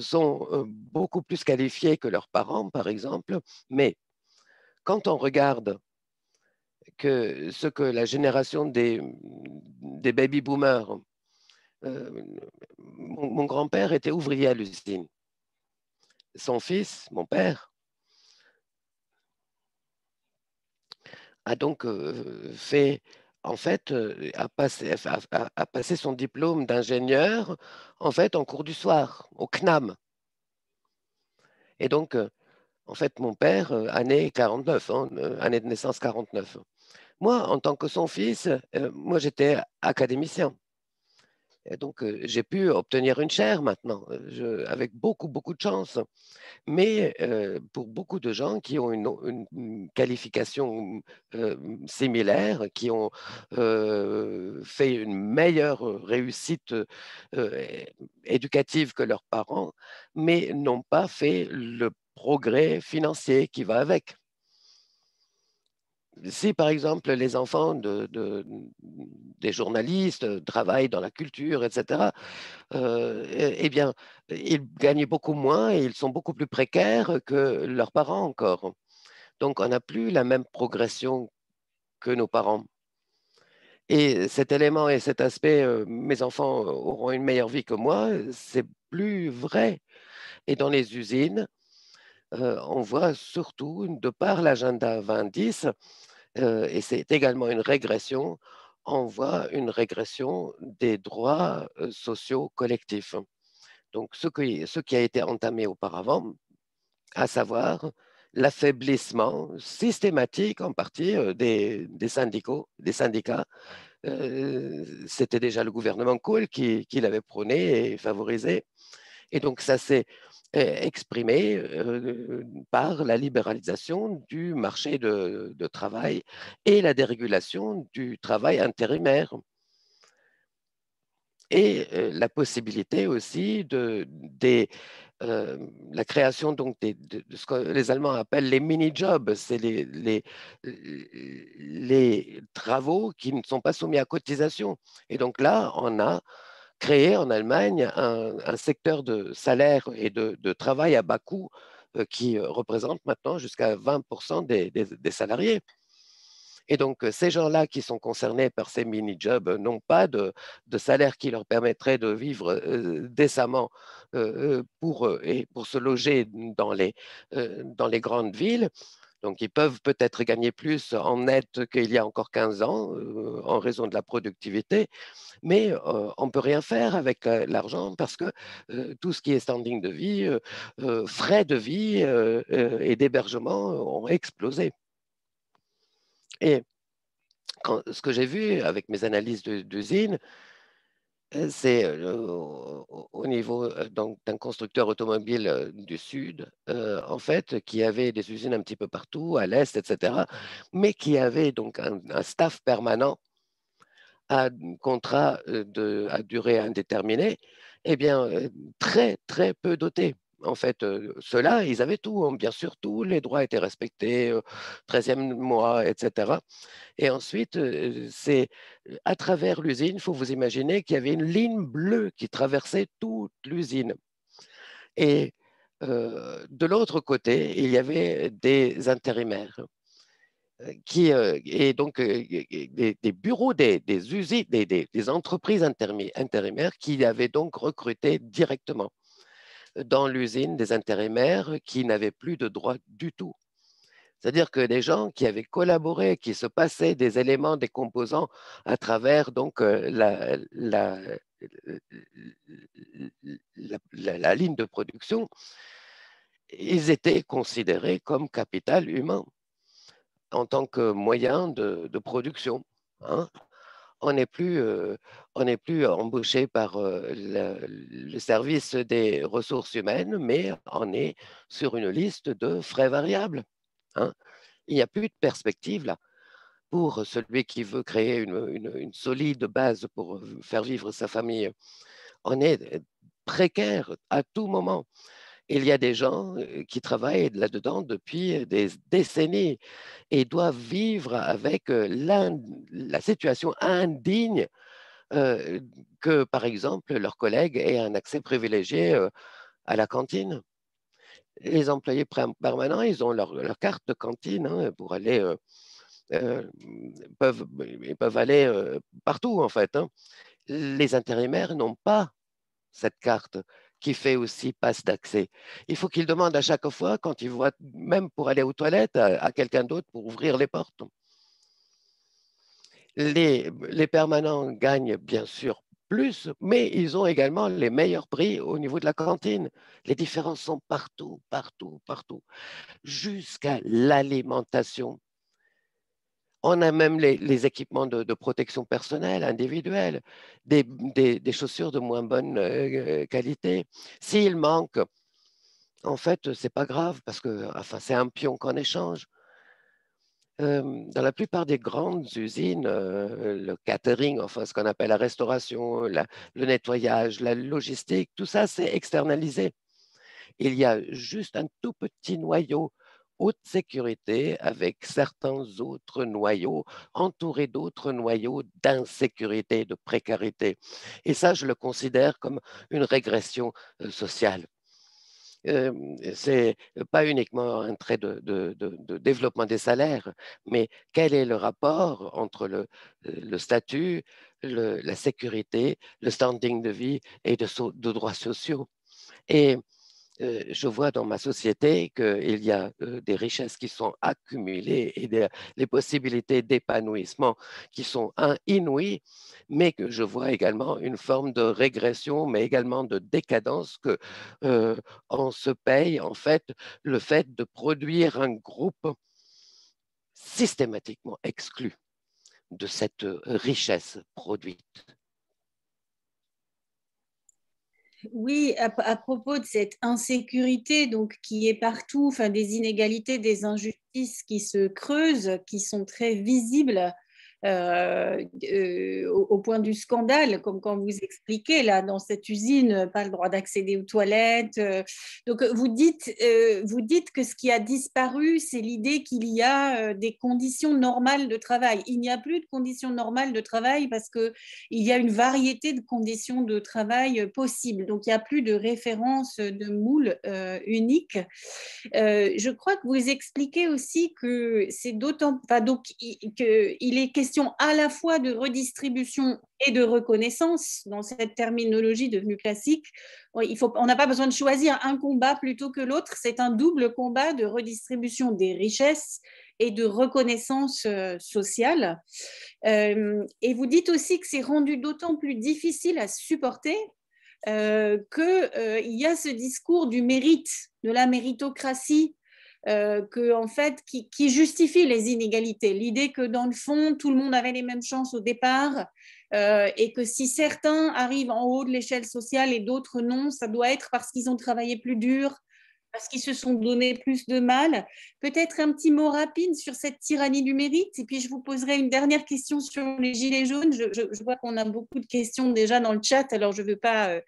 S5: sont beaucoup plus qualifiés que leurs parents, par exemple, mais quand on regarde que ce que la génération des, des baby-boomers, euh, mon, grand-père était ouvrier à l'usine. Son fils, mon père, a donc euh, fait, en fait, euh, a passé, a passé son diplôme d'ingénieur, en fait, en cours du soir, au CNAM. Et donc, en fait, mon père, euh, année 49, hein, euh, année de naissance 49. Moi, en tant que son fils, euh, moi j'étais académicien. Et donc, j'ai pu obtenir une chaire maintenant, avec beaucoup, beaucoup de chance. Mais pour beaucoup de gens qui ont une, qualification similaire, qui ont fait une meilleure réussite éducative que leurs parents, mais n'ont pas fait le progrès financier qui va avec. Si par exemple les enfants de, des journalistes travaillent dans la culture, etc., euh, eh, eh bien, ils gagnent beaucoup moins et ils sont beaucoup plus précaires que leurs parents encore. Donc on n'a plus la même progression que nos parents. Et cet élément et cet aspect, euh, mes enfants auront une meilleure vie que moi, c'est plus vrai. Et dans les usines, euh, on voit surtout, de par l'agenda 2010, euh, et c'est également une régression, on voit une régression des droits euh, sociaux collectifs. Donc ce qui, a été entamé auparavant, à savoir l'affaiblissement systématique en partie des, syndicaux, des syndicats. C'était déjà le gouvernement Kohl qui, l'avait prôné et favorisé. Et donc ça c'est exprimée euh, par la libéralisation du marché de, travail et la dérégulation du travail intérimaire. Et euh, la possibilité aussi de, euh, la création donc de, ce que les Allemands appellent les mini-jobs, c'est les, les, travaux qui ne sont pas soumis à cotisation. Et donc là, on a créé en Allemagne un, secteur de salaire et de, travail à bas coût euh, qui euh, représente maintenant jusqu'à 20% des, salariés. Et donc, euh, ces gens-là qui sont concernés par ces mini-jobs n'ont pas de, salaire qui leur permettrait de vivre décemment pour, et pour se loger dans les grandes villes. Donc, ils peuvent peut-être gagner plus en net qu'il y a encore 15 ans euh, en raison de la productivité, mais euh, on ne peut rien faire avec euh, l'argent parce que tout ce qui est standing de vie, frais de vie et d'hébergement ont explosé. Et ce que j'ai vu avec mes analyses d'usine, c'est au niveau d'un constructeur automobile du Sud, en fait, qui avait des usines un petit peu partout, à l'Est, etc., mais qui avait donc un, staff permanent à contrat de, à durée indéterminée, eh bien, très, très peu doté en fait, ceux-là, ils avaient tout. Hein. Bien sûr, tous les droits étaient respectés, 13e mois, etc. Et ensuite, c'est à travers l'usine, il faut vous imaginer qu'il y avait une ligne bleue qui traversait toute l'usine. Et de l'autre côté, il y avait des intérimaires. Qui, et donc des, bureaux, des, usines, des, des entreprises intérimaires qui avaient donc recruté directement dans l'usine des intérimaires qui n'avaient plus de droits du tout. C'est-à-dire que des gens qui avaient collaboré, qui se passaient des éléments, des composants à travers donc euh, la, ligne de production, ils étaient considérés comme capital humain en tant que moyen de, production. Hein. Euh, on n'est plus, embauché par euh, le, service des ressources humaines, mais on est sur une liste de frais variables. Hein. Il n'y a plus de perspective là. Pour celui qui veut créer une, solide base pour euh, faire vivre sa famille, on est précaire à tout moment il y a des gens qui travaillent là-dedans depuis des décennies et doivent vivre avec la situation indigne que, par exemple, leurs collègues aient un accès privilégié à la cantine. Les employés permanents, ils ont leur, carte de cantine hein, pour aller, peuvent, ils peuvent aller partout en fait. Hein. Les intérimaires n'ont pas cette carte qui fait aussi passe d'accès. Il faut qu'il demande à chaque fois, quand il voit, même pour aller aux toilettes, à, quelqu'un d'autre pour ouvrir les portes. Les, les permanents gagnent bien sûr plus, mais ils ont également les meilleurs prix au niveau de la cantine. Les différences sont partout, partout, partout, jusqu'à l'alimentation. On a même les, équipements de, protection personnelle, individuelle, des, chaussures de moins bonne euh, qualité. S'il manque, en fait, c'est pas grave parce que enfin, c'est un pion qu'on échange. Euh, dans la plupart des grandes usines, euh, le catering, enfin ce qu'on appelle la restauration, le nettoyage, la logistique, tout ça, c'est externalisé. Il y a juste un tout petit noyau haute sécurité avec certains autres noyaux, entourés d'autres noyaux d'insécurité, de précarité. Et ça, je le considère comme une régression euh, sociale. Euh, c'est pas uniquement un trait de, développement des salaires, mais quel est le rapport entre le, euh, le statut, la sécurité, le standing de vie et de, droits sociaux. Et je vois dans ma société qu'il y a des richesses qui sont accumulées et des les possibilités d'épanouissement qui sont inouïes, mais que je vois également une forme de régression, mais également de décadence que on se paye en fait le fait de produire un groupe systématiquement exclu de cette richesse produite.
S3: Oui, à, propos de cette insécurité donc qui est partout, enfin des inégalités, des injustices qui se creusent, qui sont très visibles euh, euh, au, point du scandale, comme quand vous expliquez là dans cette usine, euh, pas le droit d'accéder aux toilettes. donc vous dites, vous dites que ce qui a disparu, c'est l'idée qu'il y a des conditions normales de travail. Il n'y a plus de conditions normales de travail parce que il y a une variété de conditions de travail possibles. Donc il n'y a plus de référence de moule unique. je crois que vous expliquez aussi que c'est d'autant, enfin, donc que il est question question à la fois de redistribution et de reconnaissance dans cette terminologie devenue classique. Il faut, on n'a pas besoin de choisir un combat plutôt que l'autre, c'est un double combat de redistribution des richesses et de reconnaissance euh, sociale. Euh, et vous dites aussi que c'est rendu d'autant plus difficile à supporter euh, qu'il euh, y a ce discours du mérite, de la méritocratie, euh, que, en fait, qui, justifie les inégalités. L'idée que dans le fond, tout le monde avait les mêmes chances au départ euh, et que si certains arrivent en haut de l'échelle sociale et d'autres non, ça doit être parce qu'ils ont travaillé plus dur, parce qu'ils se sont donné plus de mal. Peut-être un petit mot rapide sur cette tyrannie du mérite, et puis je vous poserai une dernière question sur les Gilets jaunes. Je, je vois qu'on a beaucoup de questions déjà dans le chat, alors je ne veux pas euh,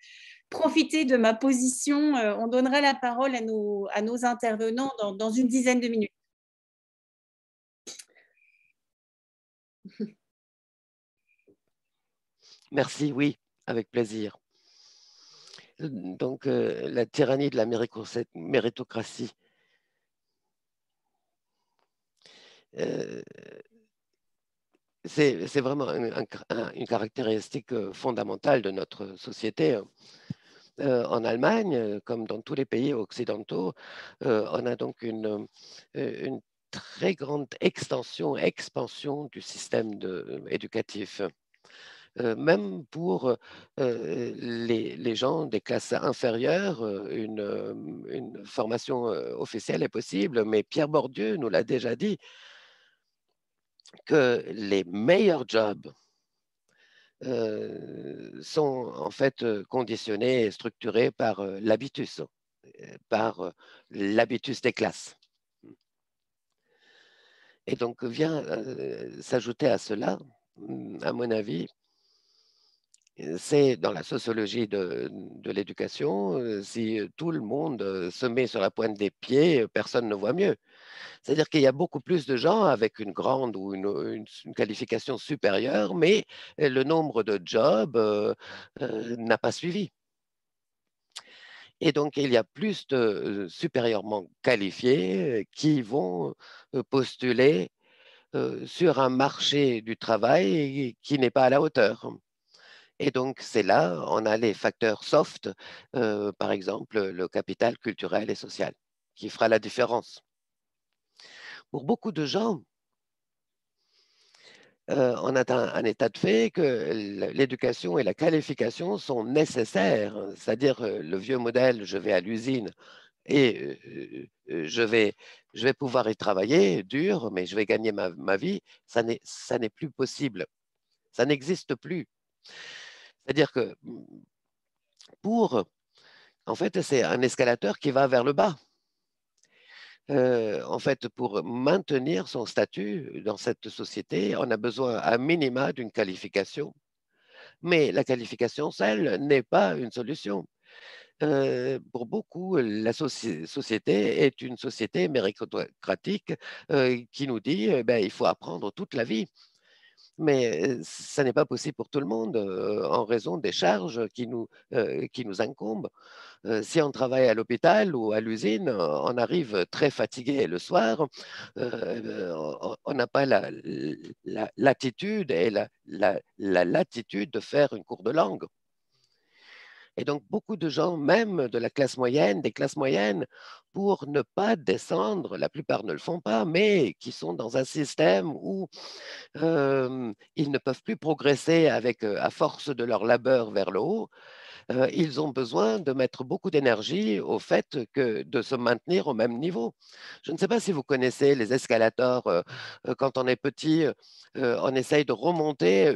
S3: profiter de ma position. Euh, on donnera la parole à nos,
S4: intervenants dans, une dizaine de minutes.
S5: *laughs* Merci, oui, avec plaisir. Donc, euh, la tyrannie de la méritocratie. Euh, c'est vraiment une caractéristique fondamentale de notre société. Hein en Allemagne, comme dans tous les pays occidentaux, on a donc une, très grande extension, expansion du système éducatif. même pour les, gens des classes inférieures, une, une, formation officielle est possible, mais Pierre Bordieu nous l'a déjà dit, que les meilleurs jobs euh, sont en fait euh, conditionnés et structurés par euh, l'habitus, par l'habitus des classes. Et donc vient s'ajouter à cela, mm, à mon avis, c'est dans la sociologie de, de l'éducation, si tout le monde se met sur la pointe des pieds, personne ne voit mieux. C'est-à-dire qu'il y a beaucoup plus de gens avec une grande ou une, qualification supérieure, mais le nombre de jobs n'a pas suivi. Et donc, il y a plus de supérieurement qualifiés qui vont postuler sur un marché du travail qui n'est pas à la hauteur. Et donc, c'est là, on a les facteurs soft, par exemple le capital culturel et social, qui fera la différence pour beaucoup de gens, euh, on a un, état de fait que l'éducation et la qualification sont nécessaires, c'est-à-dire euh, le vieux modèle, je vais à l'usine et euh, je, vais, je vais pouvoir y travailler dur, mais je vais gagner ma, ma vie, ça n'est plus possible. Ça n'existe plus. C'est-à-dire que pour, en fait, c'est un escalateur qui va vers le bas en fait, pour maintenir son statut dans cette société, on a besoin à minima d'une qualification. Mais la qualification, seule n'est pas une solution. pour beaucoup, la société est une société méritocratique qui nous dit qu'il eh ben, il faut apprendre toute la vie mais ça n'est pas possible pour tout le monde en raison des charges qui nous, incombent. si on travaille à l'hôpital ou à l'usine, on arrive très fatigué le soir, on n'a pas la, l'attitude et la, latitude de faire une cour de langue. Et donc, beaucoup de gens, même de la classe moyenne, des classes moyennes, pour ne pas descendre, la plupart ne le font pas, mais qui sont dans un système où euh, ils ne peuvent plus progresser euh, à force de leur labeur vers le haut, euh, ils ont besoin de mettre beaucoup d'énergie au fait que de se maintenir au même niveau. Je ne sais pas si vous connaissez les escalators. Euh, euh, quand on est petit, on essaye de remonter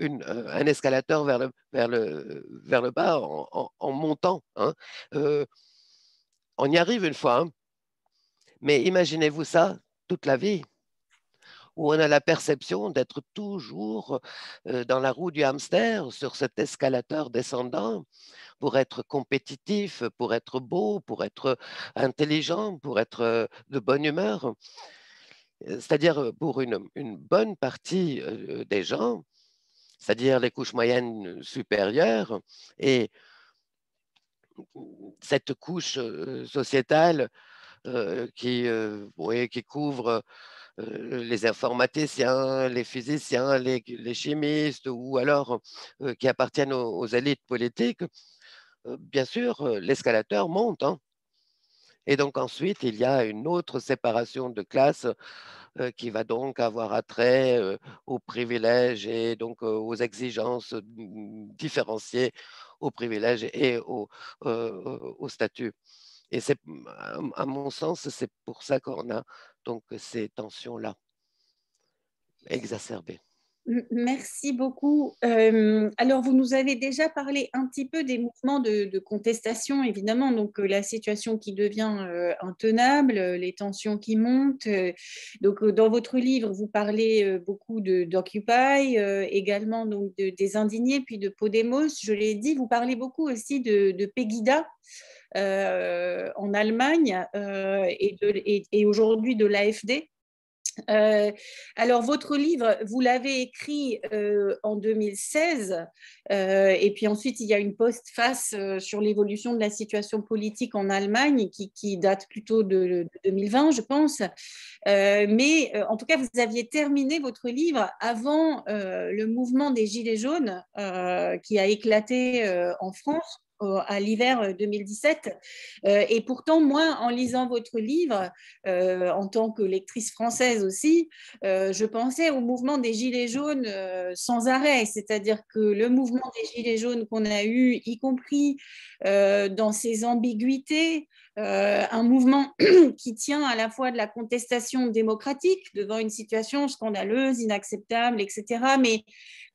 S5: un escalator vers le, bas en, montant. Hein. on y arrive une fois, hein. mais imaginez-vous ça toute la vie où on a la perception d'être toujours euh, dans la roue du hamster, sur cet escalateur descendant, pour être compétitif, pour être beau, pour être intelligent, pour être euh, de bonne humeur. Euh, c'est-à-dire pour une, bonne partie des gens, c'est-à-dire les couches moyennes supérieures et cette couche sociétale qui couvre euh, les informaticiens, les physiciens, les, chimistes ou alors euh, qui appartiennent aux, élites politiques, euh, bien sûr, l'escalateur monte. Hein. Et donc ensuite, il y a une autre séparation de classe qui va donc avoir attrait aux privilèges et donc aux exigences différenciées aux privilèges et au aux statuts. Et c'est, mmh, à mon sens, c'est pour ça qu'on a donc ces tensions-là exacerbées.
S3: Merci beaucoup. alors, vous nous avez déjà parlé un petit peu des mouvements de, contestation, évidemment, donc euh, la situation qui devient euh, intenable, euh, les tensions qui montent. donc, dans votre livre, vous parlez beaucoup d'Occupy, également donc, des indignés, puis de Podemos. Je l'ai dit, vous parlez beaucoup aussi de, de Pegida. Euh, en Allemagne euh, et, et aujourd'hui de l'AFD. Euh, alors, votre livre, vous l'avez écrit en 2016, et puis ensuite, il y a une postface sur l'évolution de la situation politique en Allemagne qui, date plutôt de, 2020, je pense. mais en tout cas, vous aviez terminé votre livre avant le mouvement des Gilets jaunes qui a éclaté en France à l'hiver 2017. Euh, euh, et pourtant, moi, en lisant votre livre, euh, en tant que lectrice française aussi, je pensais au mouvement des Gilets jaunes sans arrêt, c'est-à-dire que le mouvement des Gilets jaunes qu'on a eu, y compris dans ses ambiguïtés, un mouvement *clears throat* qui tient à la fois de la contestation démocratique devant une situation scandaleuse, inacceptable, etc., mais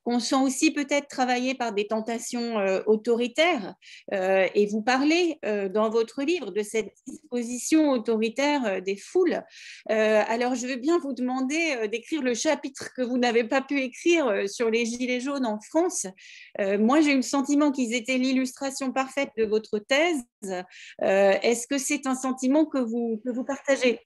S3: qu'on sent aussi peut-être travaillé par des tentations euh, autoritaires. Euh, et vous parlez euh, dans votre livre de cette disposition autoritaire des foules. alors, je veux bien vous demander d'écrire le chapitre que vous n'avez pas pu écrire sur les Gilets jaunes en France. moi, j'ai eu le sentiment qu'ils étaient l'illustration parfaite de votre thèse. Est-ce que c'est un sentiment
S4: que vous, que vous partagez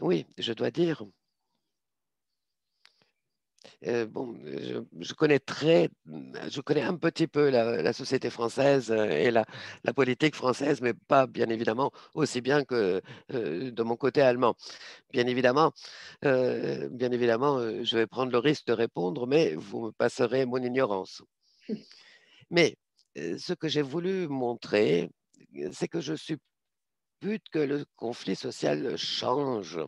S5: Oui, je dois dire. Euh, bon, je, connais très, je connais un petit peu la, société française euh, et la, politique française, mais pas bien évidemment aussi bien que euh, de mon côté allemand. Bien évidemment, bien évidemment, je vais prendre le risque de répondre, mais vous me passerez mon ignorance. *laughs* Mais ce que j'ai voulu montrer, c'est que je suis but que le conflit social change.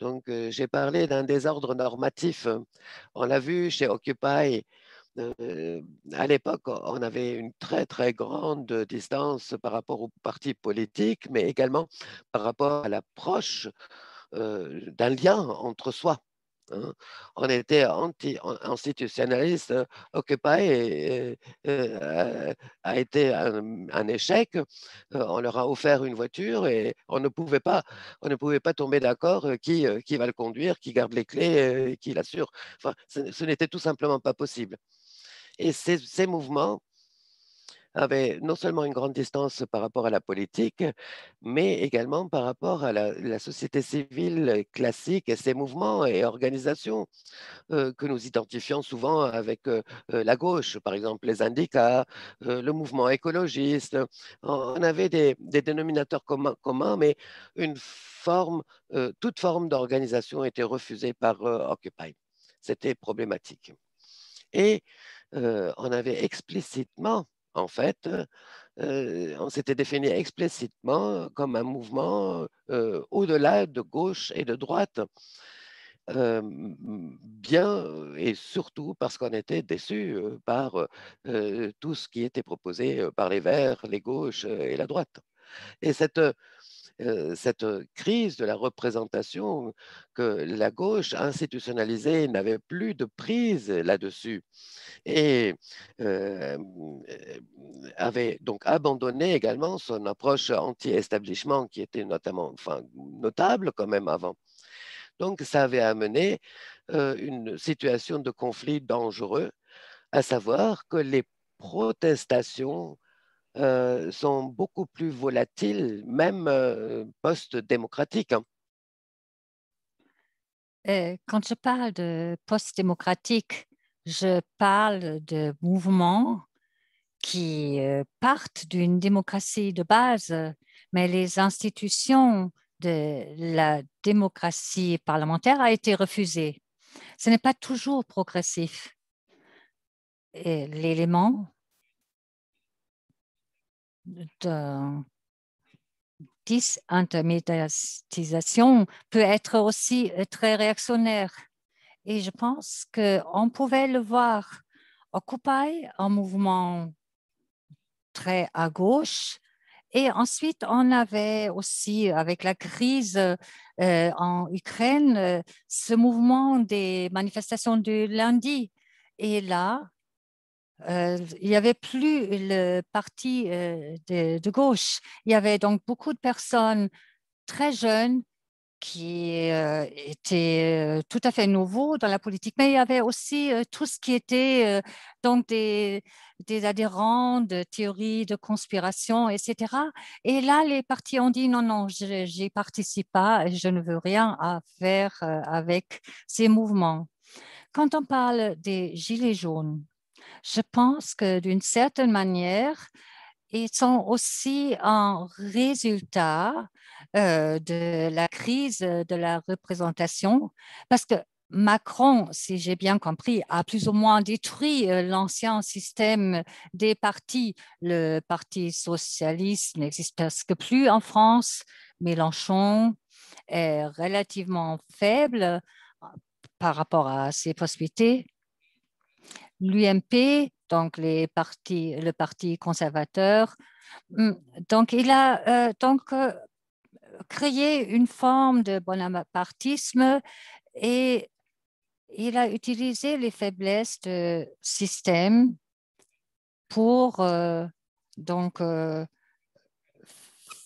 S5: Donc, euh, j'ai parlé d'un désordre normatif. On l'a vu chez Occupy. Euh, à l'époque, on avait une très, très grande distance par rapport aux partis politiques, mais également par rapport à l'approche euh, d'un lien entre soi Hein. On était anti, institutionnaliste hein. Occupy euh, euh, a été un, échec. Euh, on leur a offert une voiture et on ne pouvait pas, on ne pouvait pas tomber d'accord qui, va le conduire, qui garde les clés, qui l'assure. ce, n'était tout simplement pas possible. Et ces mouvements avait non seulement une grande distance par rapport à la politique, mais également par rapport à la, société civile classique et ses mouvements et organisations euh, que nous identifions souvent avec euh, euh, la gauche, par exemple les syndicats, le mouvement écologiste. On avait des, dénominateurs communs, mais une toute forme d'organisation était refusée par Occupy. C'était problématique. Et on avait explicitement en fait, euh, on s'était défini explicitement comme un mouvement euh, au-delà de gauche et de droite. Euh, bien et surtout parce qu'on était déçu par tout ce qui était proposé par les Verts, les gauches et la droite. Et cette euh, cette euh, crise de la représentation que la gauche institutionnalisée n'avait plus de prise là-dessus et euh, mm, mm, avait donc abandonné également son approche anti-establishment qui était notamment enfin, notable quand même avant. Donc ça avait amené une situation de conflit dangereux, à savoir que les protestations euh, sont beaucoup plus volatiles, même euh, post-démocratiques. Hein.
S6: Euh, quand je parle de post-démocratique, je parle de mouvements qui partent d'une démocratie de base, mais les institutions de la démocratie parlementaire a été refusée. Ce n'est pas toujours progressif. L'élément de disintermédiatisation peut être aussi très réactionnaire. Et je pense qu'on pouvait le voir. au Koupai, un mouvement très à gauche, et ensuite, on avait aussi, avec la crise euh, en Ukraine, euh, ce mouvement des manifestations du lundi. Et là, euh, il n'y avait plus le parti euh, de, gauche. Il y avait donc beaucoup de personnes très jeunes qui euh, étaient tout à fait nouveaux dans la politique, mais il y avait aussi tout ce qui était donc des, adhérents de théories de conspiration, etc. Et là, les partis ont dit non, non, je n'y participe pas, je ne veux rien à faire avec ces mouvements. Quand on parle des Gilets jaunes, je pense que d'une certaine manière, ils sont aussi un résultat euh, de la crise de la représentation, parce que Macron, si j'ai bien compris, a plus ou moins détruit euh, l'ancien système des partis. Le Parti socialiste n'existe presque plus en France. Mélenchon est relativement faible euh, par rapport à ses possibilités l'UMP, donc les le parti conservateur. Hum, donc, il a euh, donc euh, créé une forme de bonapartisme et il a utilisé les faiblesses du système pour euh, donc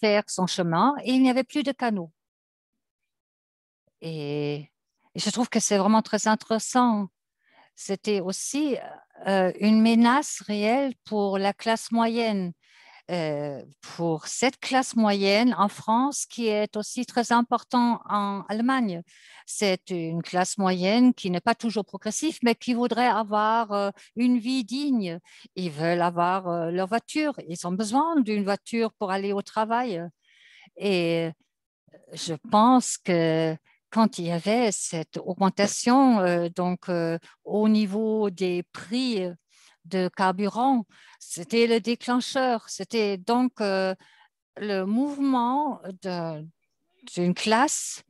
S6: faire son chemin il n'y avait plus de canaux. Et, et je trouve que c'est vraiment très intéressant c'était aussi euh, une menace réelle pour la classe moyenne, euh, pour cette classe moyenne en France qui est aussi très importante en Allemagne. C'est une classe moyenne qui n'est pas toujours progressive, mais qui voudrait avoir euh, une vie digne. Ils veulent avoir leur voiture, ils ont besoin d'une voiture pour aller au travail. Et je pense que quand il y avait cette augmentation euh, donc, euh, au niveau des prix euh, de carburant, c'était le déclencheur. C'était donc le mouvement d'une classe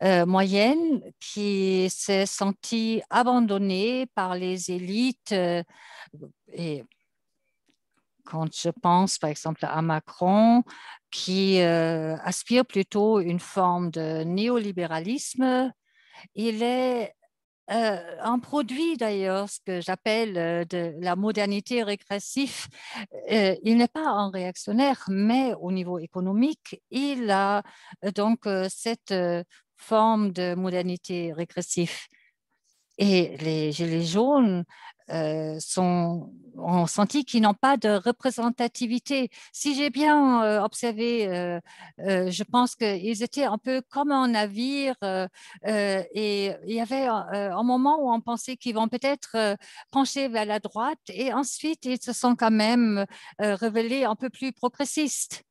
S6: moyenne qui s'est sentie abandonnée par les élites et quand je pense par exemple à Macron, qui euh, aspire plutôt une forme de néolibéralisme, il est euh, un produit d'ailleurs, ce que j'appelle euh, de la modernité régressive. il n'est pas un réactionnaire, mais au niveau économique, il a donc cette forme de modernité régressive. Et les Gilets jaunes euh, sont, ont senti qu'ils n'ont pas de représentativité. Si j'ai bien euh, observé, euh, je pense qu'ils étaient un peu comme un navire et il y avait un, moment où on pensait qu'ils vont peut-être pencher vers la droite et ensuite ils se sont quand même révélés un peu plus progressistes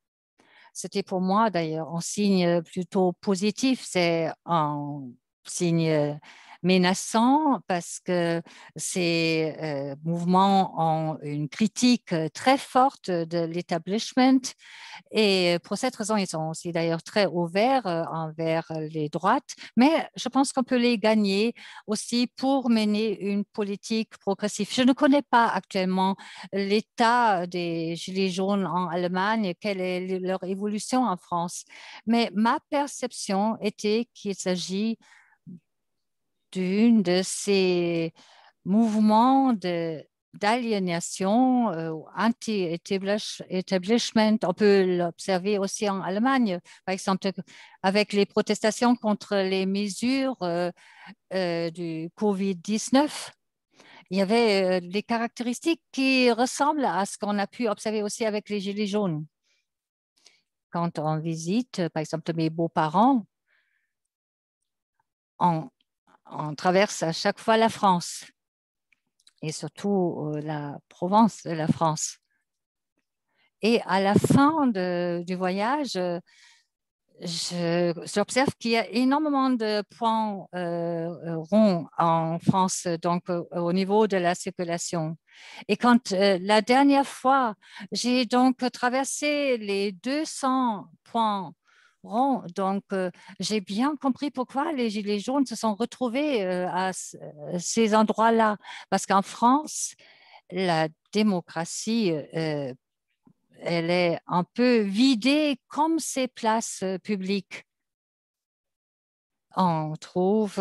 S6: c'était pour moi d'ailleurs un signe plutôt positif, c'est un signe menaçant parce que ces euh, mouvements ont une critique euh, très forte de l'établissement et euh, pour cette raison, ils sont aussi d'ailleurs très ouverts envers les droites, mais je pense qu'on peut les gagner aussi pour mener une politique progressive. Je ne connais pas actuellement l'état des Gilets jaunes en Allemagne et quelle est leur évolution en France, mais ma perception était qu'il s'agit d'une de ces mouvements de d'aliénation euh, anti-establishment. On peut l'observer aussi en Allemagne, par exemple, avec les protestations contre les mesures euh, euh, du COVID-19. Il y avait des caractéristiques qui ressemblent à ce qu'on a pu observer aussi avec les Gilets jaunes. Quand on visite, par exemple, mes beaux-parents, on, on traverse à chaque fois la France et surtout euh, la Provence de la France. Et à la fin du voyage, euh, j'observe qu'il y a énormément de points euh, ronds en France, donc au niveau de la circulation. Et quand la dernière fois, j'ai donc traversé les 200 points donc, euh, j'ai bien compris pourquoi les Gilets jaunes se sont retrouvés euh, à euh, ces endroits-là. Parce qu'en France, la démocratie, elle est un peu vidée comme ces places publiques. On trouve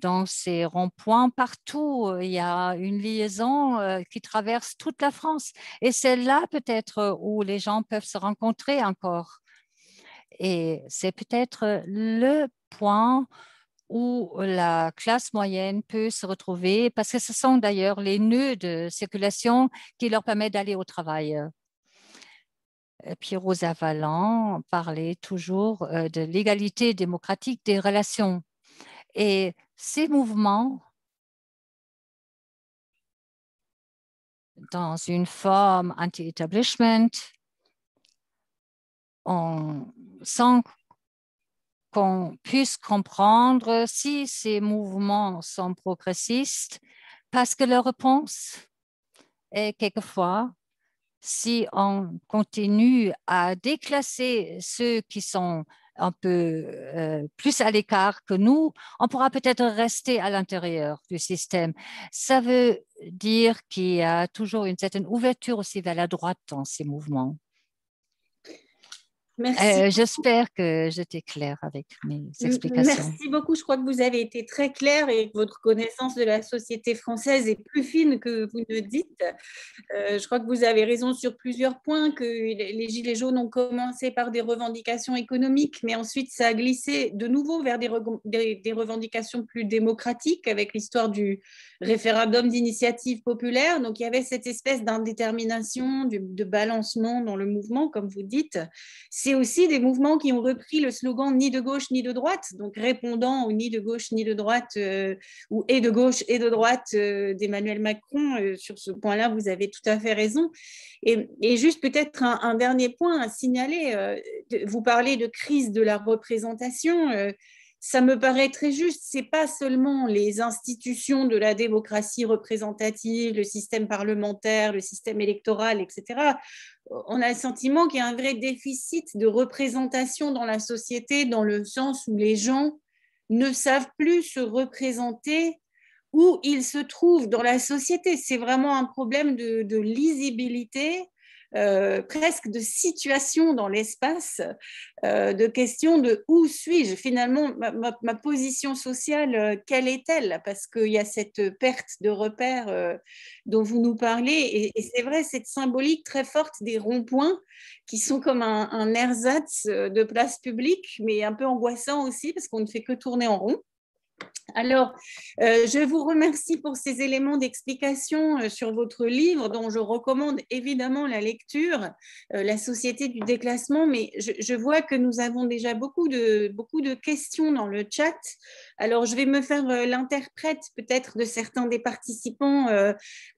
S6: dans ces ronds-points partout. Il y a une liaison qui traverse toute la France. Et c'est là peut-être où les gens peuvent se rencontrer encore. Et c'est peut-être euh, le point où la classe moyenne peut se retrouver, parce que ce sont d'ailleurs les nœuds de circulation qui leur permettent d'aller au travail. pierre Rosa parlait toujours euh, de l'égalité démocratique des relations. Et ces mouvements, dans une forme anti-establishment, ont sans qu'on puisse comprendre si ces mouvements sont progressistes, parce que leur réponse est quelquefois, si on continue à déclasser ceux qui sont un peu euh, plus à l'écart que nous, on pourra peut-être rester à l'intérieur du système. Ça veut dire qu'il y a toujours une certaine ouverture aussi vers la droite dans ces mouvements. Euh, j'espère que j'étais claire avec mes explications. Merci
S3: beaucoup. Je crois que vous avez été très claire et que votre connaissance de la société française est plus fine que vous ne dites. Euh, je crois que vous avez raison sur plusieurs points, que les Gilets jaunes ont commencé par des revendications économiques, mais ensuite ça a glissé de nouveau vers des, des, des revendications plus démocratiques avec l'histoire du référendum d'initiative populaire. Donc il y avait cette espèce d'indétermination, de balancement dans le mouvement, comme vous dites c'est aussi des mouvements qui ont repris le slogan ni de gauche ni de droite, donc répondant au ni de gauche ni de droite euh, ou et de gauche et de droite euh, d'Emmanuel Macron. Euh, sur ce point-là, vous avez tout à fait raison. Et, juste peut-être un, dernier point à signaler. vous parlez de crise de la représentation ça me paraît très juste. C'est pas seulement les institutions de la démocratie représentative, le système parlementaire, le système électoral, etc. On a le sentiment qu'il y a un vrai déficit de représentation dans la société, dans le sens où les gens ne savent plus se représenter où ils se trouvent dans la société. C'est vraiment un problème de, de lisibilité euh, presque de situation dans l'espace, euh, de question de où suis-je finalement, ma, position sociale, euh, quelle est-elle Parce qu'il y a cette perte de repères dont vous nous parlez, et, c'est vrai, cette symbolique très forte des ronds-points qui sont comme un ersatz de place publique, mais un peu angoissant aussi parce qu'on ne fait que tourner en rond. Alors, euh, je vous remercie pour ces éléments d'explication euh, sur votre livre, dont je recommande évidemment la lecture, euh, La société du déclassement, mais je, vois que nous avons déjà beaucoup de, beaucoup de questions dans le chat. Alors, je vais me faire l'interprète peut-être de certains des participants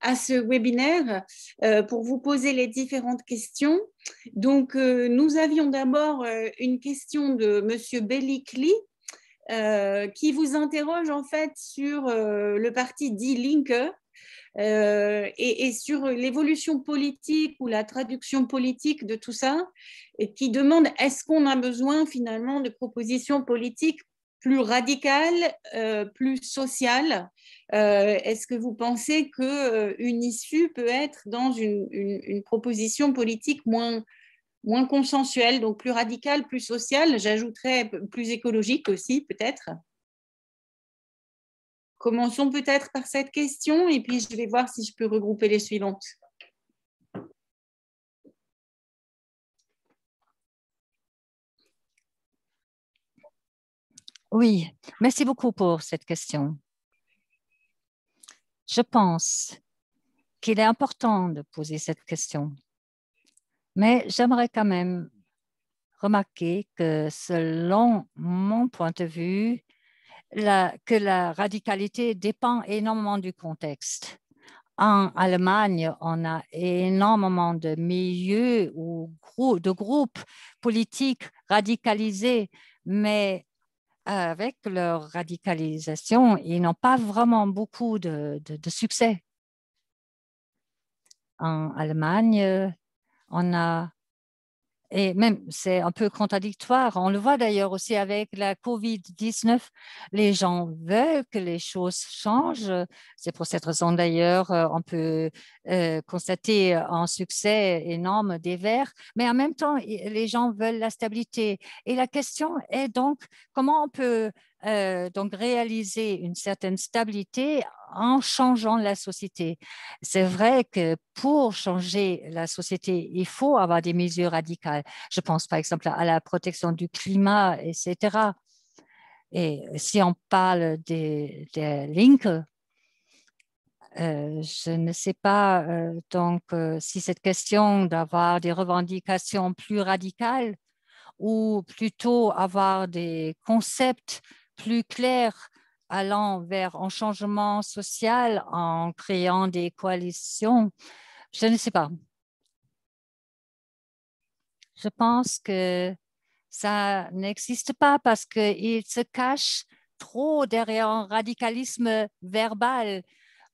S3: à ce webinaire pour vous poser les différentes questions. Donc, nous avions d'abord une question de Monsieur Lee. Euh, qui vous interroge en fait sur euh, le parti dit Linke euh, et, sur l'évolution politique ou la traduction politique de tout ça, et qui demande est-ce qu'on a besoin finalement de propositions politiques plus radicales, plus sociales Est-ce que vous pensez qu'une issue peut être dans une, une proposition politique moins moins consensuel, donc plus radical, plus social, j'ajouterais plus écologique aussi peut-être. Commençons peut-être par
S4: cette question et puis je vais voir si je peux regrouper les suivantes.
S6: Oui, merci beaucoup pour cette question. Je pense qu'il est important de poser cette question mais j'aimerais quand même remarquer que selon mon point de vue, la, que la radicalité dépend énormément du contexte. En Allemagne, on a énormément de milieux ou de groupes politiques radicalisés, mais avec leur radicalisation, ils n'ont pas vraiment beaucoup de succès. En Allemagne, on a et même c'est un peu contradictoire. On le voit d'ailleurs aussi avec la COVID-19. Les gens veulent que les choses changent. C'est pour cette raison d'ailleurs euh, on peut euh, constater un succès énorme des Verts, mais en même temps les gens veulent la stabilité. Et la question est donc comment on peut euh, donc réaliser une certaine stabilité en changeant la société. C'est vrai que pour changer la société, il faut avoir des mesures radicales. Je pense par exemple à la protection du climat, etc. Et si on parle des, des euh, je ne sais pas euh, donc si cette question d'avoir des revendications plus radicales ou plutôt avoir des concepts plus clair, allant vers un changement social en créant des coalitions Je ne sais pas. Je pense que ça n'existe pas parce qu'il se cache trop derrière un radicalisme verbal.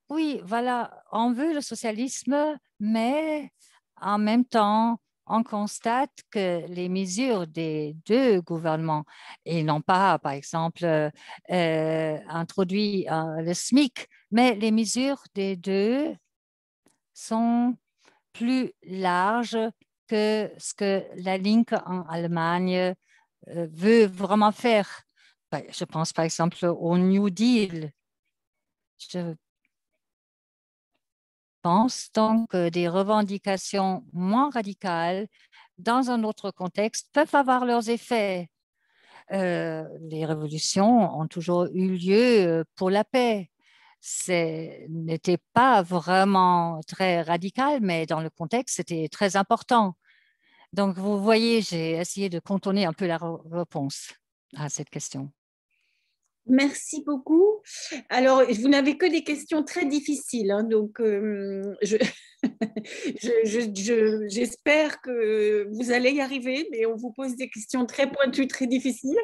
S6: Oui, voilà, on veut le socialisme, mais en même temps, on constate que les mesures des deux gouvernements, et n'ont pas, par exemple, euh, euh, introduit euh, le SMIC, mais les mesures des deux sont plus larges que ce que la Link en Allemagne veut vraiment faire. Ben, je pense par exemple au New Deal. Je pense donc que des revendications moins radicales dans un autre contexte peuvent avoir leurs effets. Euh, les révolutions ont toujours eu lieu euh, pour la paix. Ce n'était pas vraiment très radical, mais dans le contexte, c'était très important. Donc, vous voyez, j'ai essayé de contourner un peu la réponse à cette question.
S3: Merci beaucoup. Alors, vous n'avez que des questions très difficiles, hein, donc euh, *laughs* j'espère que vous allez y arriver, mais on vous pose des questions très pointues, très difficiles.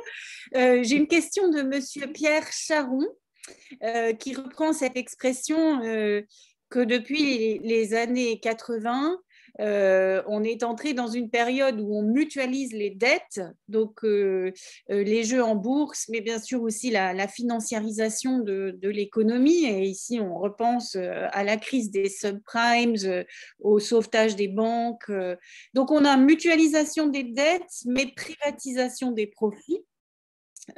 S3: Euh, j'ai une question de Monsieur Pierre Charon, euh, qui reprend cette expression que depuis les années 80, euh, on est entré dans une période où on mutualise les dettes, donc euh, euh, les jeux en bourse, mais bien sûr aussi la, financiarisation de l'économie. Et ici, on repense à la crise des subprimes, au sauvetage des banques. Donc on a mutualisation des dettes, mais privatisation des profits.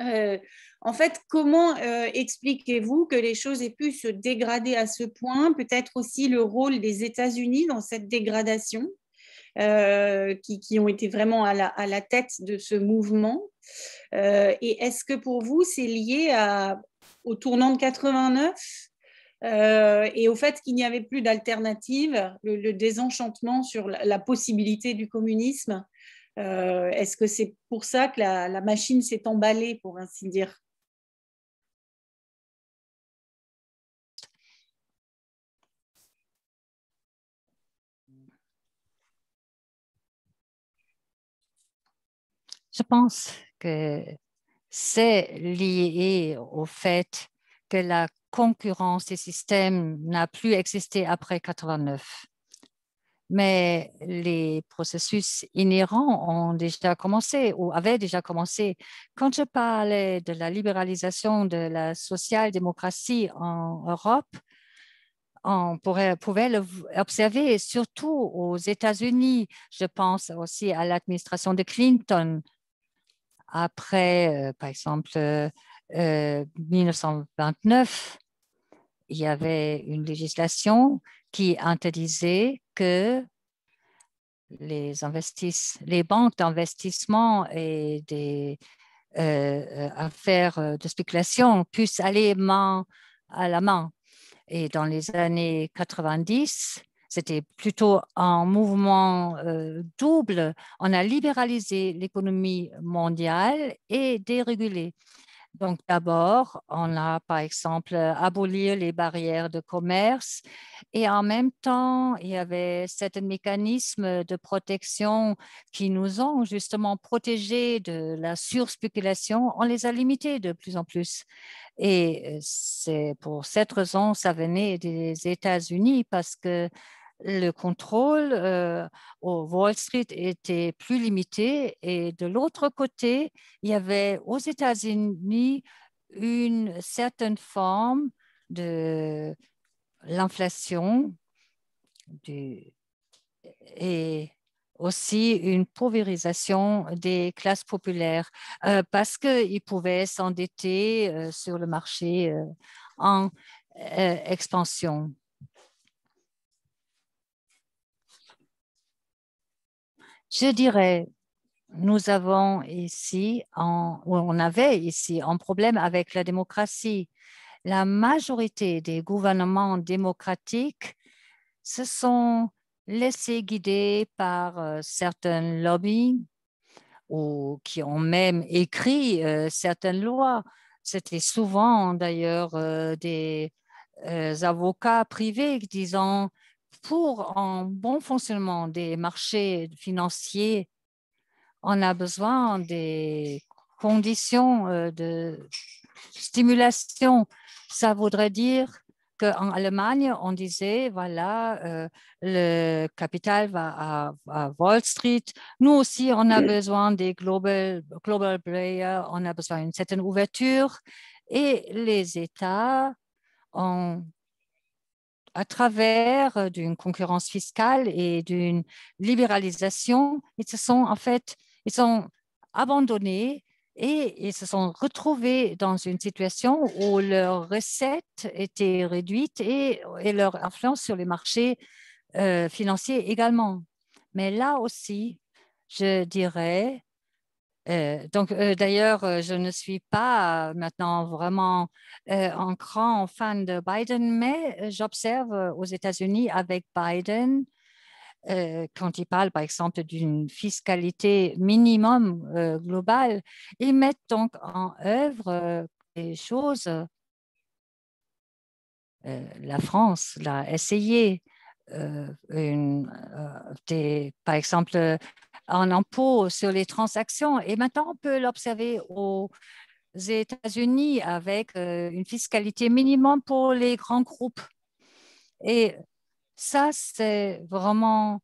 S3: Euh, en fait, comment euh, expliquez-vous que les choses aient pu se dégrader à ce point Peut-être aussi le rôle des États-Unis dans cette dégradation, euh, qui, ont été vraiment à la, tête de ce mouvement. et est-ce que pour vous, c'est lié au tournant de 89 et au fait qu'il n'y avait plus d'alternative, le, désenchantement sur la possibilité du communisme euh, est-ce que c'est pour ça que la, la machine s'est emballée,
S4: pour ainsi dire
S6: Je pense que c'est lié au fait que la concurrence des systèmes n'a plus existé après 89 mais les processus inhérents ont déjà commencé ou avaient déjà commencé. Quand je parlais de la libéralisation de la social-démocratie en Europe, on pourrait, pouvait l'observer, surtout aux États-Unis. Je pense aussi à l'administration de Clinton après, euh, par exemple, 1929. Euh, euh, il y avait une législation qui interdisait que les, banques d'investissement et des euh, euh, affaires de spéculation puissent aller main à la main. Et dans les années 90, c'était plutôt un mouvement euh, double. On a libéralisé l'économie mondiale et dérégulé. Donc d'abord, on a par exemple euh, aboli les barrières de commerce et en même temps, il y avait certains mécanismes de protection qui nous ont justement protégés de la surspéculation. On les a limités de plus en plus. Et euh, c'est pour cette raison, ça venait des États-Unis parce que le contrôle euh, au Wall Street était plus limité et de l'autre côté, il y avait aux États-Unis une certaine forme de l'inflation et aussi une pauvrisation des classes populaires euh, parce qu'ils pouvaient s'endetter euh, sur le marché en expansion. Je dirais, nous avons ici, on avait ici un problème avec la démocratie. La majorité des gouvernements démocratiques se sont laissés guider par euh, certains lobbies ou qui ont même écrit euh, certaines lois. C'était souvent d'ailleurs euh, des avocats privés disant pour un bon fonctionnement des marchés financiers, on a besoin des conditions euh, de stimulation. Ça voudrait dire qu'en Allemagne, on disait, voilà, euh, le capital va à, Wall Street. Nous aussi, on a mm. besoin des global, global players, on a besoin d'une certaine ouverture. Et les États ont à travers euh, d'une concurrence fiscale et d'une libéralisation, ils se sont en fait, ils sont abandonnés et ils se sont retrouvés dans une situation où leurs recettes étaient réduites et, leur influence sur les marchés euh, financiers également. Mais là aussi, je dirais euh, donc, euh, d'ailleurs, euh, je ne suis pas maintenant vraiment un grand fan de Biden, mais j'observe aux États-Unis avec Biden, quand il parle par exemple d'une fiscalité minimum globale, ils mettent donc en œuvre des choses. la France l'a essayé. Une, par exemple, en impôts sur les transactions. Et maintenant, on peut l'observer aux États-Unis avec euh, une fiscalité minimum pour les grands groupes. Et ça, c'est vraiment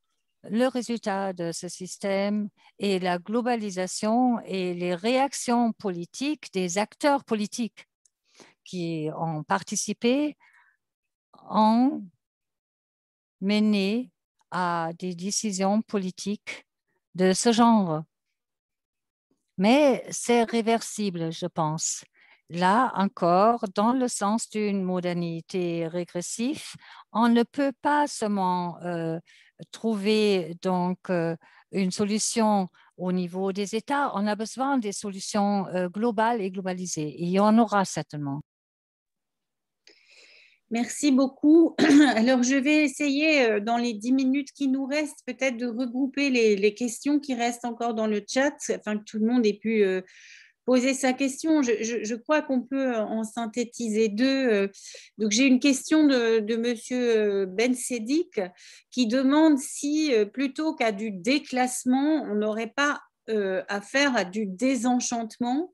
S6: le résultat de ce système et la globalisation et les réactions politiques des acteurs politiques qui ont participé ont mené à des décisions politiques de ce genre. Mais c'est réversible, je pense. Là encore, dans le sens d'une modernité régressive, on ne peut pas seulement euh, trouver donc euh, une solution au niveau des États. On a besoin des solutions euh, globales et globalisées. Et il y en aura certainement. Merci
S3: beaucoup. *clears throat* Alors, je vais essayer, euh, dans les dix minutes qui nous restent, peut-être de regrouper les, questions qui restent encore dans le chat, afin que tout le monde ait pu euh, poser sa question. Je, crois qu'on peut en synthétiser deux. Euh. Donc, j'ai une question de, de Monsieur Ben qui demande si, plutôt qu'à du déclassement, on n'aurait pas euh, à affaire à du désenchantement,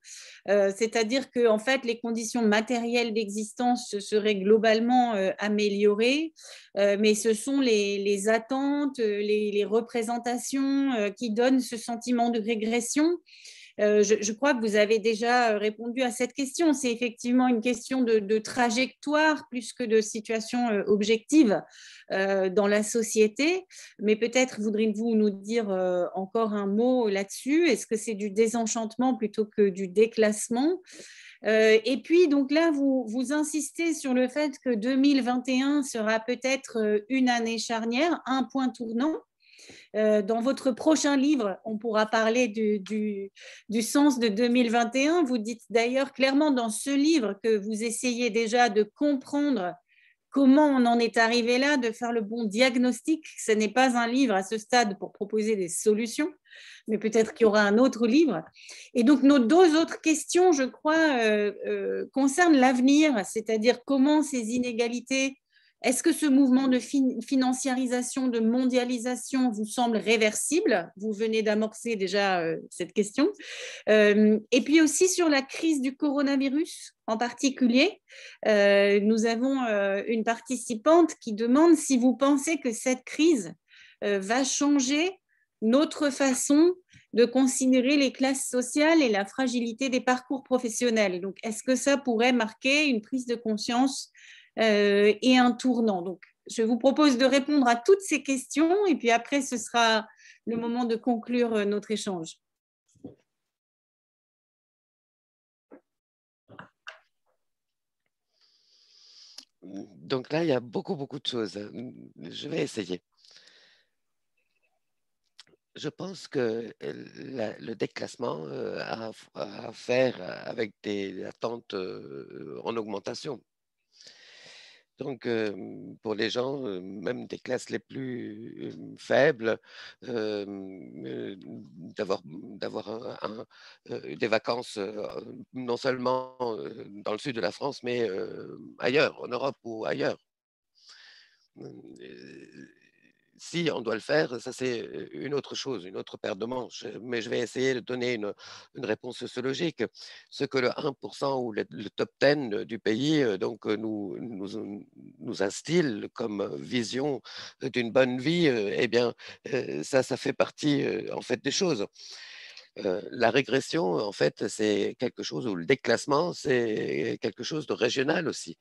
S3: euh, c'est-à-dire que en fait les conditions matérielles d'existence seraient globalement euh, améliorées, mais ce sont les, attentes, les représentations qui donnent ce sentiment de régression. Euh, je, crois que vous avez déjà euh, répondu à cette question. C'est effectivement une question de, trajectoire plus que de situation euh, objective dans la société. Mais peut-être voudriez-vous nous dire encore un mot là-dessus Est-ce que c'est du désenchantement plutôt que du déclassement et puis, donc là, vous, vous insistez sur le fait que 2021 sera peut-être une année charnière, un point tournant. Euh, dans votre prochain livre, on pourra parler du, sens de 2021. Vous dites d'ailleurs clairement dans ce livre que vous essayez déjà de comprendre comment on en est arrivé là, de faire le bon diagnostic. Ce n'est pas un livre à ce stade pour proposer des solutions, mais peut-être qu'il y aura un autre livre. Et donc nos deux autres questions, je crois, euh, euh, concernent l'avenir, c'est-à-dire comment ces inégalités est-ce que ce mouvement de financiarisation, de mondialisation vous semble réversible Vous venez d'amorcer déjà euh, cette question. Euh, et puis aussi sur la crise du coronavirus en particulier, euh, nous avons une participante qui demande si vous pensez que cette crise va changer notre façon de considérer les classes sociales et la fragilité des parcours professionnels. Donc, est-ce que ça pourrait marquer une prise de conscience euh, et un tournant. Donc, je vous propose de répondre à toutes ces questions et puis après, ce sera le
S4: moment de conclure euh, notre échange.
S5: Donc là, il y a beaucoup, beaucoup de choses. Je vais essayer. Je pense que euh, le déclassement a à faire avec des attentes en augmentation. Donc, pour les gens, même des classes les plus faibles, d'avoir mmh, des vacances non seulement dans le sud de la France, mais ailleurs, en Europe ou ailleurs mmh, si on doit le faire, ça c'est une autre chose, une autre paire de manches. Mais je vais essayer de donner une, réponse sociologique. Ce que le 1% ou le, top 10 du pays donc, nous, nous, instille comme vision d'une bonne vie, eh bien, ça, ça fait partie en fait des choses. la régression, en fait, c'est quelque chose, ou le déclassement, c'est quelque chose de régional aussi.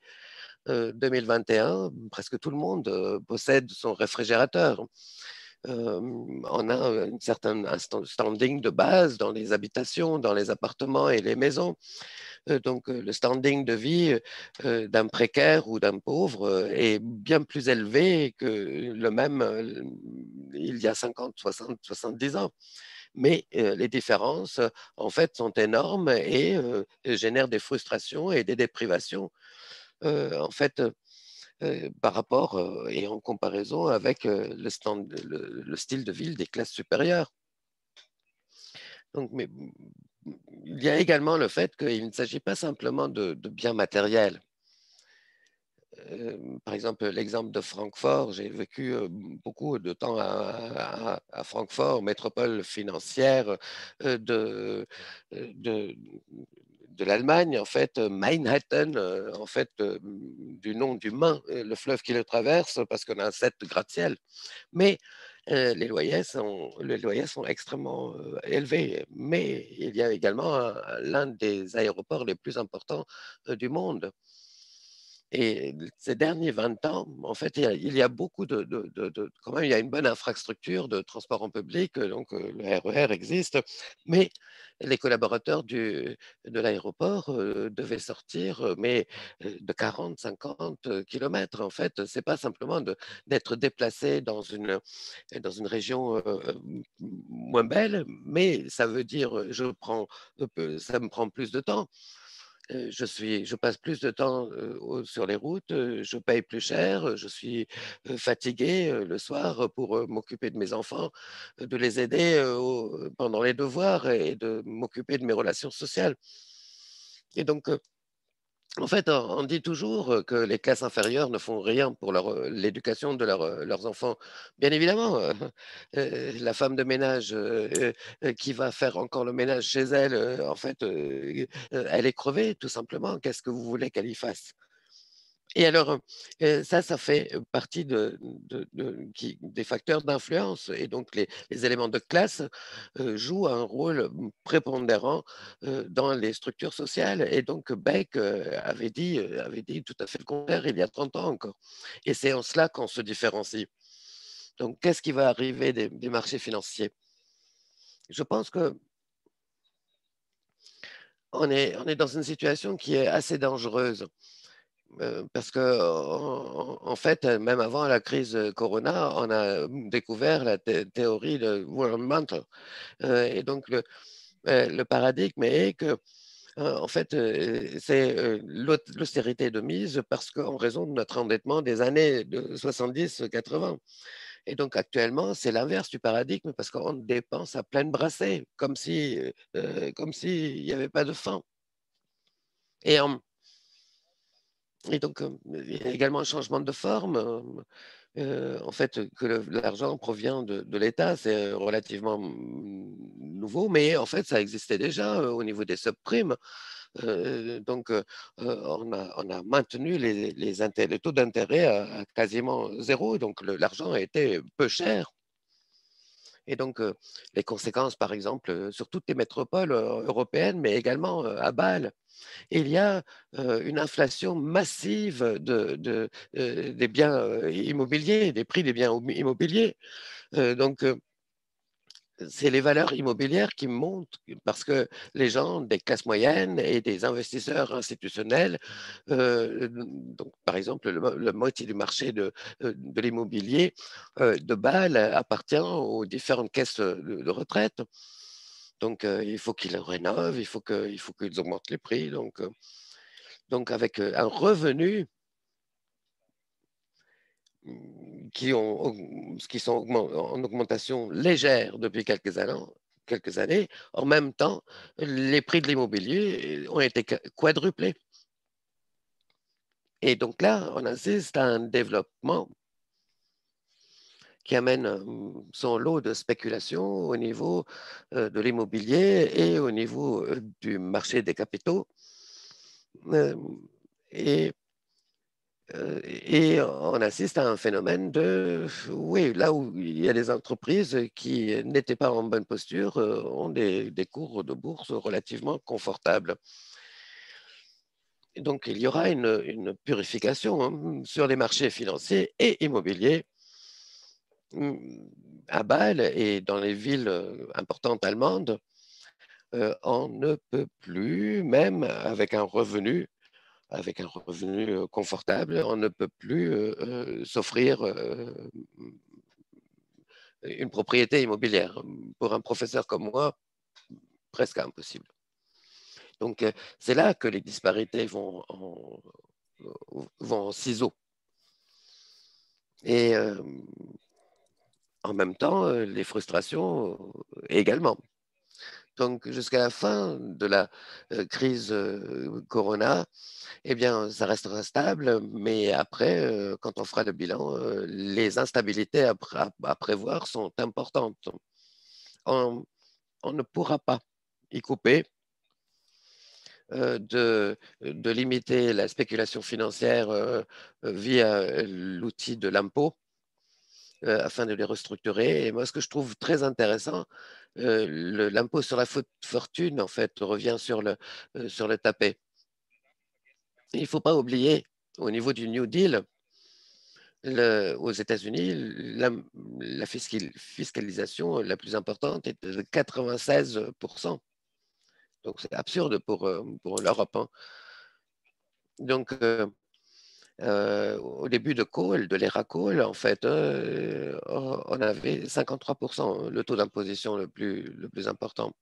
S5: 2021, euh, presque tout le monde euh, possède son réfrigérateur. on a euh, un certain standing de base dans les habitations, dans les appartements et les maisons. donc le standing de vie d'un précaire ou d'un pauvre est bien plus élevé que le même il y a 50, 60, 70 ans. Mais les différences, en fait, sont énormes et génèrent des frustrations et des déprivations euh, en fait, euh, euh, par rapport et en comparaison avec le, le, style de ville des classes supérieures. Donc, mais, il y a également le fait qu'il ne s'agit pas simplement de, biens matériels. par exemple, l'exemple de Francfort, j'ai vécu beaucoup de temps à, Francfort, métropole financière de, de, l'Allemagne, en fait, euh, Manhattan, euh, en fait, euh, du nom du Main, le fleuve qui le traverse, parce qu'on a un set gratte-ciel. Mais les, loyers sont, les loyers sont extrêmement élevés. Mais il y a également l'un des aéroports les plus importants du monde. Et ces derniers 20 ans, en fait, il y a, beaucoup de, de, Quand même, il y a une bonne infrastructure de transport en public, euh, donc euh, le RER e existe, mais les collaborateurs du, de l'aéroport euh, devaient sortir, mais de 40, 50 kilomètres. En fait, c'est pas simplement d'être déplacé dans une, dans une région moins belle, mais ça veut dire je prends, ça me prend plus de temps je, suis, je passe plus de temps sur les routes, je paye plus cher, je suis fatigué le soir pour m'occuper de mes enfants, de les aider pendant les devoirs et de m'occuper de mes relations sociales. Et donc, en fait, on dit toujours que les classes inférieures ne font rien pour l'éducation de leurs enfants. Bien évidemment, euh, *laughs* euh, la femme de ménage euh, qui va faire encore le ménage chez elle, en fait, elle est crevée, tout simplement. Qu'est-ce que vous voulez qu'elle y fasse et alors, euh, euh, ça, ça fait euh, partie des facteurs d'influence. Et donc, les, éléments de classe jouent un rôle mmh, prépondérant dans les structures sociales. Et donc, Beck avait, dit, tout à fait le contraire il y a 30 ans encore. Et c'est en cela qu'on se différencie. Donc, qu'est-ce qui va arriver des, des marchés financiers Je pense que on est dans une situation qui est assez dangereuse parce que en fait, même avant la crise Corona, on a mmh, découvert la théorie de World et donc le, paradigme est que en fait, c'est l'austérité de mise parce qu'en raison de notre endettement des années 70-80. Et donc actuellement, c'est l'inverse du paradigme parce qu'on dépense à pleine brassée, comme si, comme s'il n'y avait pas de fin. Et en, et donc, euh, il y a également un changement de forme. en fait, que l'argent provient de, l'État, c'est relativement mmh, nouveau, mais en fait, ça existait déjà au niveau des subprimes. donc, on a, maintenu les, les taux d'intérêt à, à, quasiment zéro, donc l'argent a été peu cher. Et donc, euh, les conséquences, par exemple, euh, sur toutes les métropoles euh, européennes, mais également à Bâle, il y a une inflation massive des biens immobiliers, des prix des biens immobiliers. donc, c'est les valeurs immobilières qui montent parce que les gens des classes moyennes et des investisseurs institutionnels, euh, donc par exemple la moitié du marché de, euh, de l'immobilier euh, de Bâle appartient aux différentes caisses de, retraite. Donc il faut qu'ils rénovent, il faut qu'ils augmentent les prix. Donc, donc avec un revenu qui, ont, qui sont en augmentation légère depuis quelques années, quelques années. En même temps, les prix de l'immobilier euh, ont été quadruplés. Et donc là, on assiste à un développement qui amène euh, son lot de spéculation au niveau euh, de l'immobilier et au niveau du marché des capitaux. Et et on assiste à un phénomène de, oui, là où il y a des entreprises qui n'étaient pas en bonne posture, euh, ont des, cours de bourse relativement confortables. donc, il y aura une, purification hein, sur les marchés financiers et immobiliers mm, à Bâle et dans les villes euh, importantes allemandes. Euh, on ne peut plus, même avec un revenu avec un revenu confortable, on ne peut plus s'offrir une propriété immobilière. Pour un professeur comme moi, presque impossible. Donc c'est là que les disparités vont en, vont ciseaux. Et en même temps, les frustrations également donc jusqu'à la fin de la crise Corona, eh bien, ça restera stable, mais après, quand on fera le bilan, les instabilités à, prévoir sont importantes. On, ne pourra pas y couper. De, limiter la spéculation financière via l'outil de l'impôt afin de les restructurer. Et moi, ce que je trouve très intéressant, euh, l'impôt sur la fortune, en fait, revient sur le, euh, sur le tapet. il ne faut pas oublier, au niveau du New Deal, aux États-Unis, la, fiscalisation la plus importante est de 96%. Donc c'est absurde pour, euh, pour l'Europe. Hein. Donc euh, au début de Kohl, de l'ère Kohl, en fait, euh, on avait 53%, le taux d'imposition le plus, le plus important.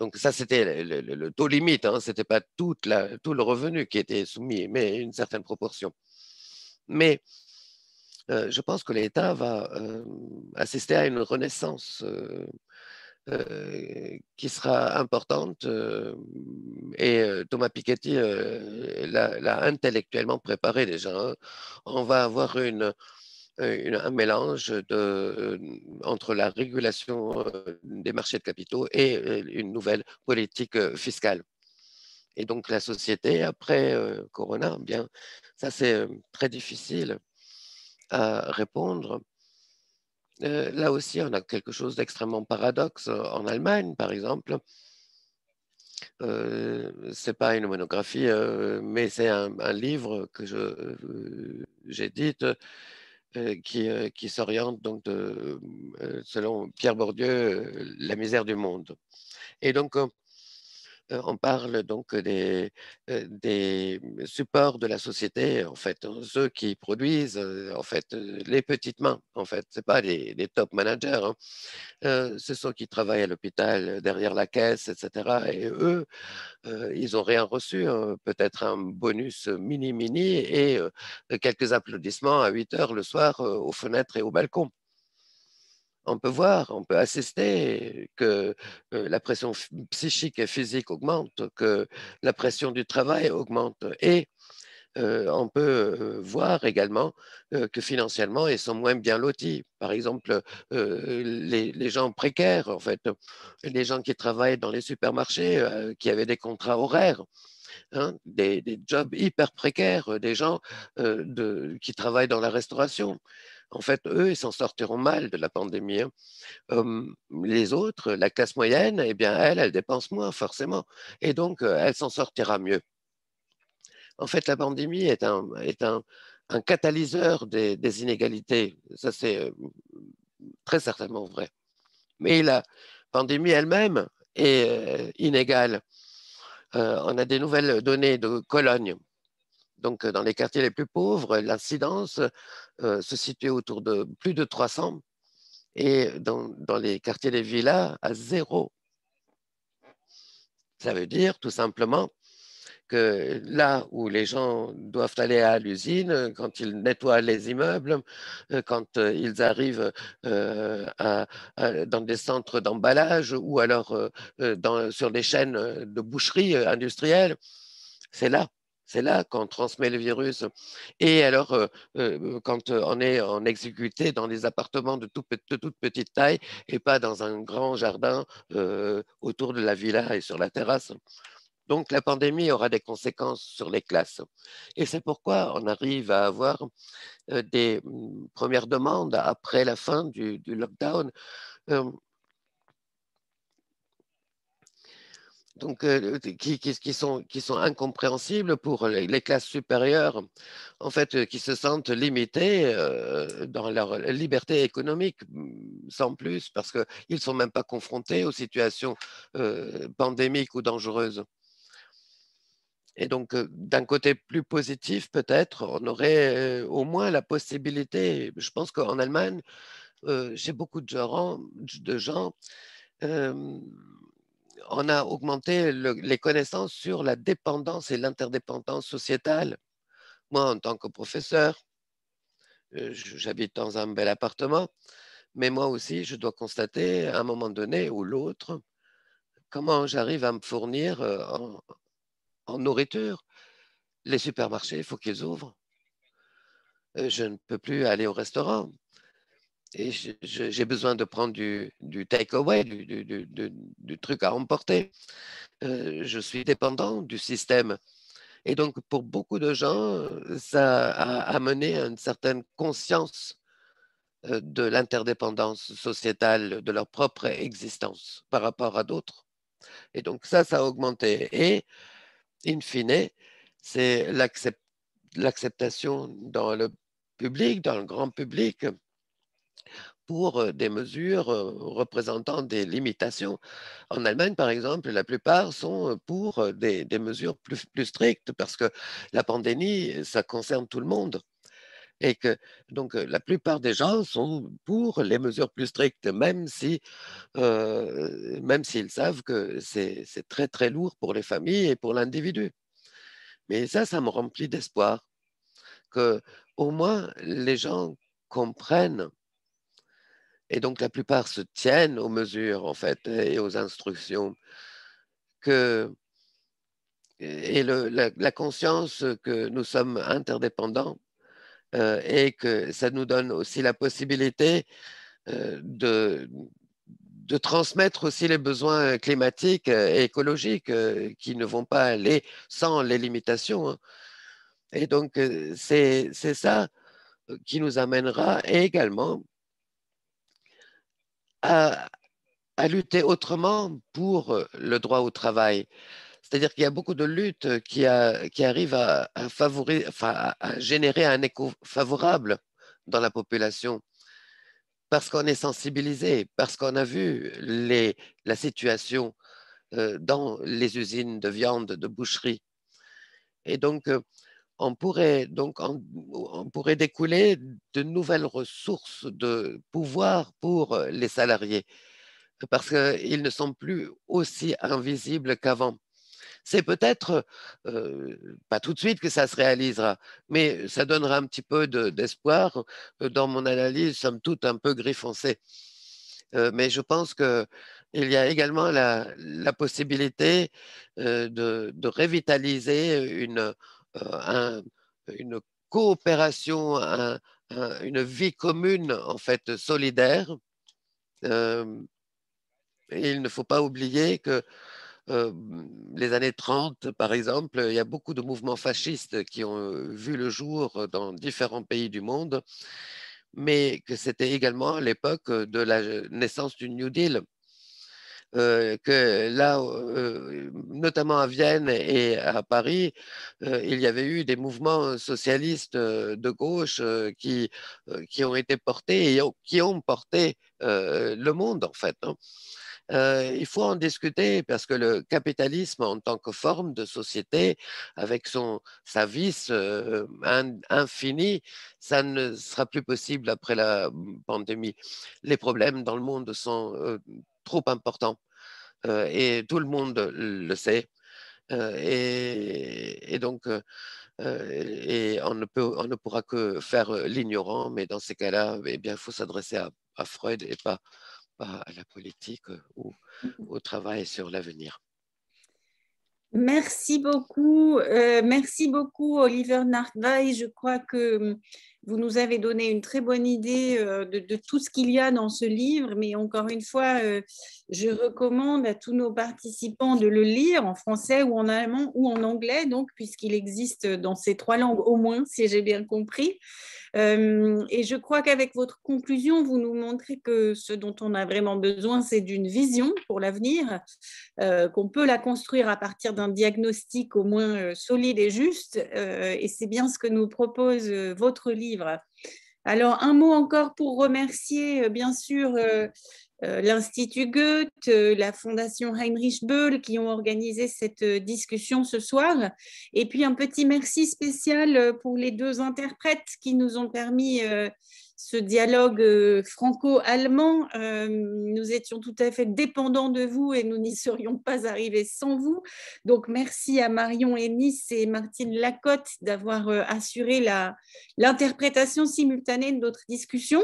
S5: Donc ça, c'était le, taux limite, hein, ce n'était pas toute la, tout le revenu qui était soumis, mais une certaine proportion. Mais euh, je pense que l'État va assister à une renaissance euh, qui sera importante euh, et euh, Thomas Piketty l'a intellectuellement préparé déjà. Hein. On va avoir une, un mélange de, entre la régulation des marchés de capitaux et une nouvelle politique fiscale. Et donc la société, après Corona, eh bien, ça c'est très difficile à répondre euh, là aussi, on a quelque chose d'extrêmement paradoxe euh, en Allemagne, par exemple. Euh, c'est pas une monographie, euh, mais c'est un, livre que j'ai qui, qui s'oriente donc selon Pierre Bourdieu, La misère du monde. Et donc, euh, on parle donc euh, des, euh, mmh, supports de la société, en fait, hein, ceux qui produisent, en fait, les petites mains, en fait, c'est pas les, top managers, hein. ce sont ceux qui travaillent à l'hôpital, derrière la caisse, etc. Et eux, ils ont rien reçu, hein, peut-être un bonus mini-mini et quelques applaudissements à 8 heures le soir aux fenêtres et au balcon on peut voir, on peut assister que euh, la pression psychique et physique augmente, que la pression du travail augmente et euh, on peut euh, voir également que financièrement, ils sont moins bien lotis. Par exemple, les, gens précaires, en fait, les gens qui travaillent dans les supermarchés, qui avaient des contrats horaires, hein, des, jobs hyper précaires, des gens qui travaillent dans la restauration, en fait, eux, ils s'en sortiront mal de la pandémie. Hein. les autres, la classe moyenne, eh bien, elle, elle dépense moins, forcément. Et donc, elle s'en sortira mieux. En fait, la pandémie est un, catalyseur des, inégalités. Ça, c'est très certainement vrai. Mais la pandémie elle-même est inégale. on a des nouvelles données de Cologne donc, euh, dans les quartiers les plus pauvres, euh, l'incidence euh, se situe autour de plus de 300 et dans, les quartiers des villas, à zéro. Ça veut dire tout simplement que là où les gens doivent aller à l'usine, quand ils nettoient les immeubles, quand ils arrivent dans des centres d'emballage ou alors sur des chaînes de boucherie industrielle, c'est là c'est là qu'on transmet le virus. Et alors, euh, euh, quand euh, on est en exécuté dans des appartements de, toute petite taille et pas dans un grand jardin autour de la villa et sur la terrasse. Donc, la pandémie aura des conséquences sur les classes. Et c'est pourquoi on arrive à avoir des mm, premières demandes après la fin du lockdown. donc, qui, sont, incompréhensibles pour les, classes supérieures, en fait, qui se sentent limitées dans leur liberté économique, mmh, sans plus, parce qu'ils ne sont même pas confrontés aux situations pandémiques ou dangereuses. Et donc, d'un côté plus positif, peut-être, on aurait au moins la possibilité, je pense qu'en Allemagne, j'ai beaucoup de gens, de gens on a augmenté les connaissances sur la dépendance et l'interdépendance sociétale. Moi, en tant que professeur, euh, j'habite dans un bel appartement, mais moi aussi, je dois constater à un moment donné ou l'autre comment j'arrive à me fournir euh, en nourriture. Les supermarchés, il faut qu'ils ouvrent. Euh, je ne peux plus aller au restaurant et j'ai besoin de prendre du, du takeaway, du, truc à emporter. Euh, je suis dépendant du système. Et donc, pour beaucoup de gens, euh, ça a amené à une certaine conscience euh, de l'interdépendance sociétale de leur propre existence par rapport à d'autres. Et donc, ça, ça a augmenté. Et, in fine, c'est l'acceptation dans le public, dans le grand public, pour des mesures représentant des limitations. En Allemagne, par exemple, la plupart sont pour des, mesures plus, strictes parce que la pandémie, ça concerne tout le monde. Et que donc la plupart des gens sont pour les mesures plus strictes, même si même s'ils savent que c'est très très lourd pour les familles et pour l'individu. Mais ça, ça me remplit d'espoir que au moins les gens comprennent et donc la plupart se tiennent aux mesures en fait et aux instructions que et la, conscience que nous sommes interdépendants euh, et que ça nous donne aussi la possibilité euh, de, de transmettre aussi les besoins climatiques et euh, écologiques qui ne vont pas aller sans les limitations. Hein. Et donc c'est ça qui nous amènera également à, à lutter autrement pour le droit au travail. C'est-à-dire qu'il y a beaucoup de luttes qui, arrivent à, à, générer un écho favorable dans la population parce qu'on est sensibilisé, parce qu'on a vu la situation euh, dans les usines de viande, de boucherie. Et donc, euh, on pourrait donc on, pourrait découler de nouvelles ressources de pouvoir pour euh, les salariés parce qu'ils ne sont plus aussi invisibles qu'avant. C'est peut-être euh, pas tout de suite que ça se réalisera, mais ça donnera un petit peu d'espoir dans mon analyse, somme toute un peu gris foncé. Euh, mais je pense qu'il y a également la, possibilité de, de, révitaliser une, euh, une coopération, une vie commune, en fait, solidaire. Euh, il ne faut pas oublier que euh, les années 30, par exemple, il y a beaucoup de mouvements fascistes qui ont vu le jour dans différents pays du monde, mais que c'était également l'époque de la naissance du New Deal. Euh, que là, euh, notamment à Vienne et à Paris, euh, il y avait eu des mouvements socialistes de gauche qui, qui ont été portés et qui ont porté le monde, en fait. Hein. il faut en discuter parce que le capitalisme en tant que forme de société, avec son, sa vice infinie, ça ne sera plus possible après la mm, pandémie. Les problèmes dans le monde sont trop importants. Euh, et tout le monde le sait. Euh, et, donc, euh, on, ne pourra que faire l'ignorant, mais dans ces cas-là, eh il faut s'adresser à, Freud et pas, pas, à la politique ou au travail sur l'avenir.
S3: Merci beaucoup, merci beaucoup Oliver Nardai Je crois que vous nous avez donné une très bonne idée euh, de, de tout ce qu'il y a dans ce livre, mais encore une fois, euh, je recommande à tous nos participants de le lire en français ou en allemand ou en anglais, donc puisqu'il existe dans ces trois langues au moins, si j'ai bien compris. Euh, et je crois qu'avec votre conclusion, vous nous montrez que ce dont on a vraiment besoin, c'est d'une vision pour l'avenir, qu'on peut la construire à partir d'un diagnostic au moins solide et juste. Et c'est bien ce que nous propose votre livre alors, un mot encore pour remercier, euh, bien sûr, euh, euh, l'Institut Goethe, la Fondation Heinrich Böll qui ont organisé cette discussion ce soir. Et puis, un petit merci spécial pour les deux interprètes qui nous ont permis ce dialogue euh, franco-allemand. Euh, nous étions tout à fait dépendants de vous et nous n'y serions pas arrivés sans vous. Donc merci à Marion Ennis et Martine Lacotte d'avoir euh, assuré l'interprétation simultanée de notre discussion.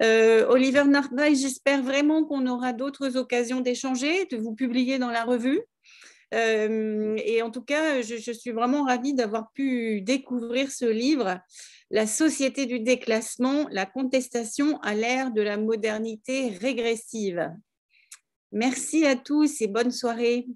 S3: Oliver narba j'espère vraiment qu'on aura d'autres occasions d'échanger, de vous publier dans la revue. Euh, et en tout cas, je, je suis vraiment ravie d'avoir pu découvrir ce livre, La société du déclassement, la contestation à l'ère de la modernité régressive.
S4: Merci à tous et bonne soirée.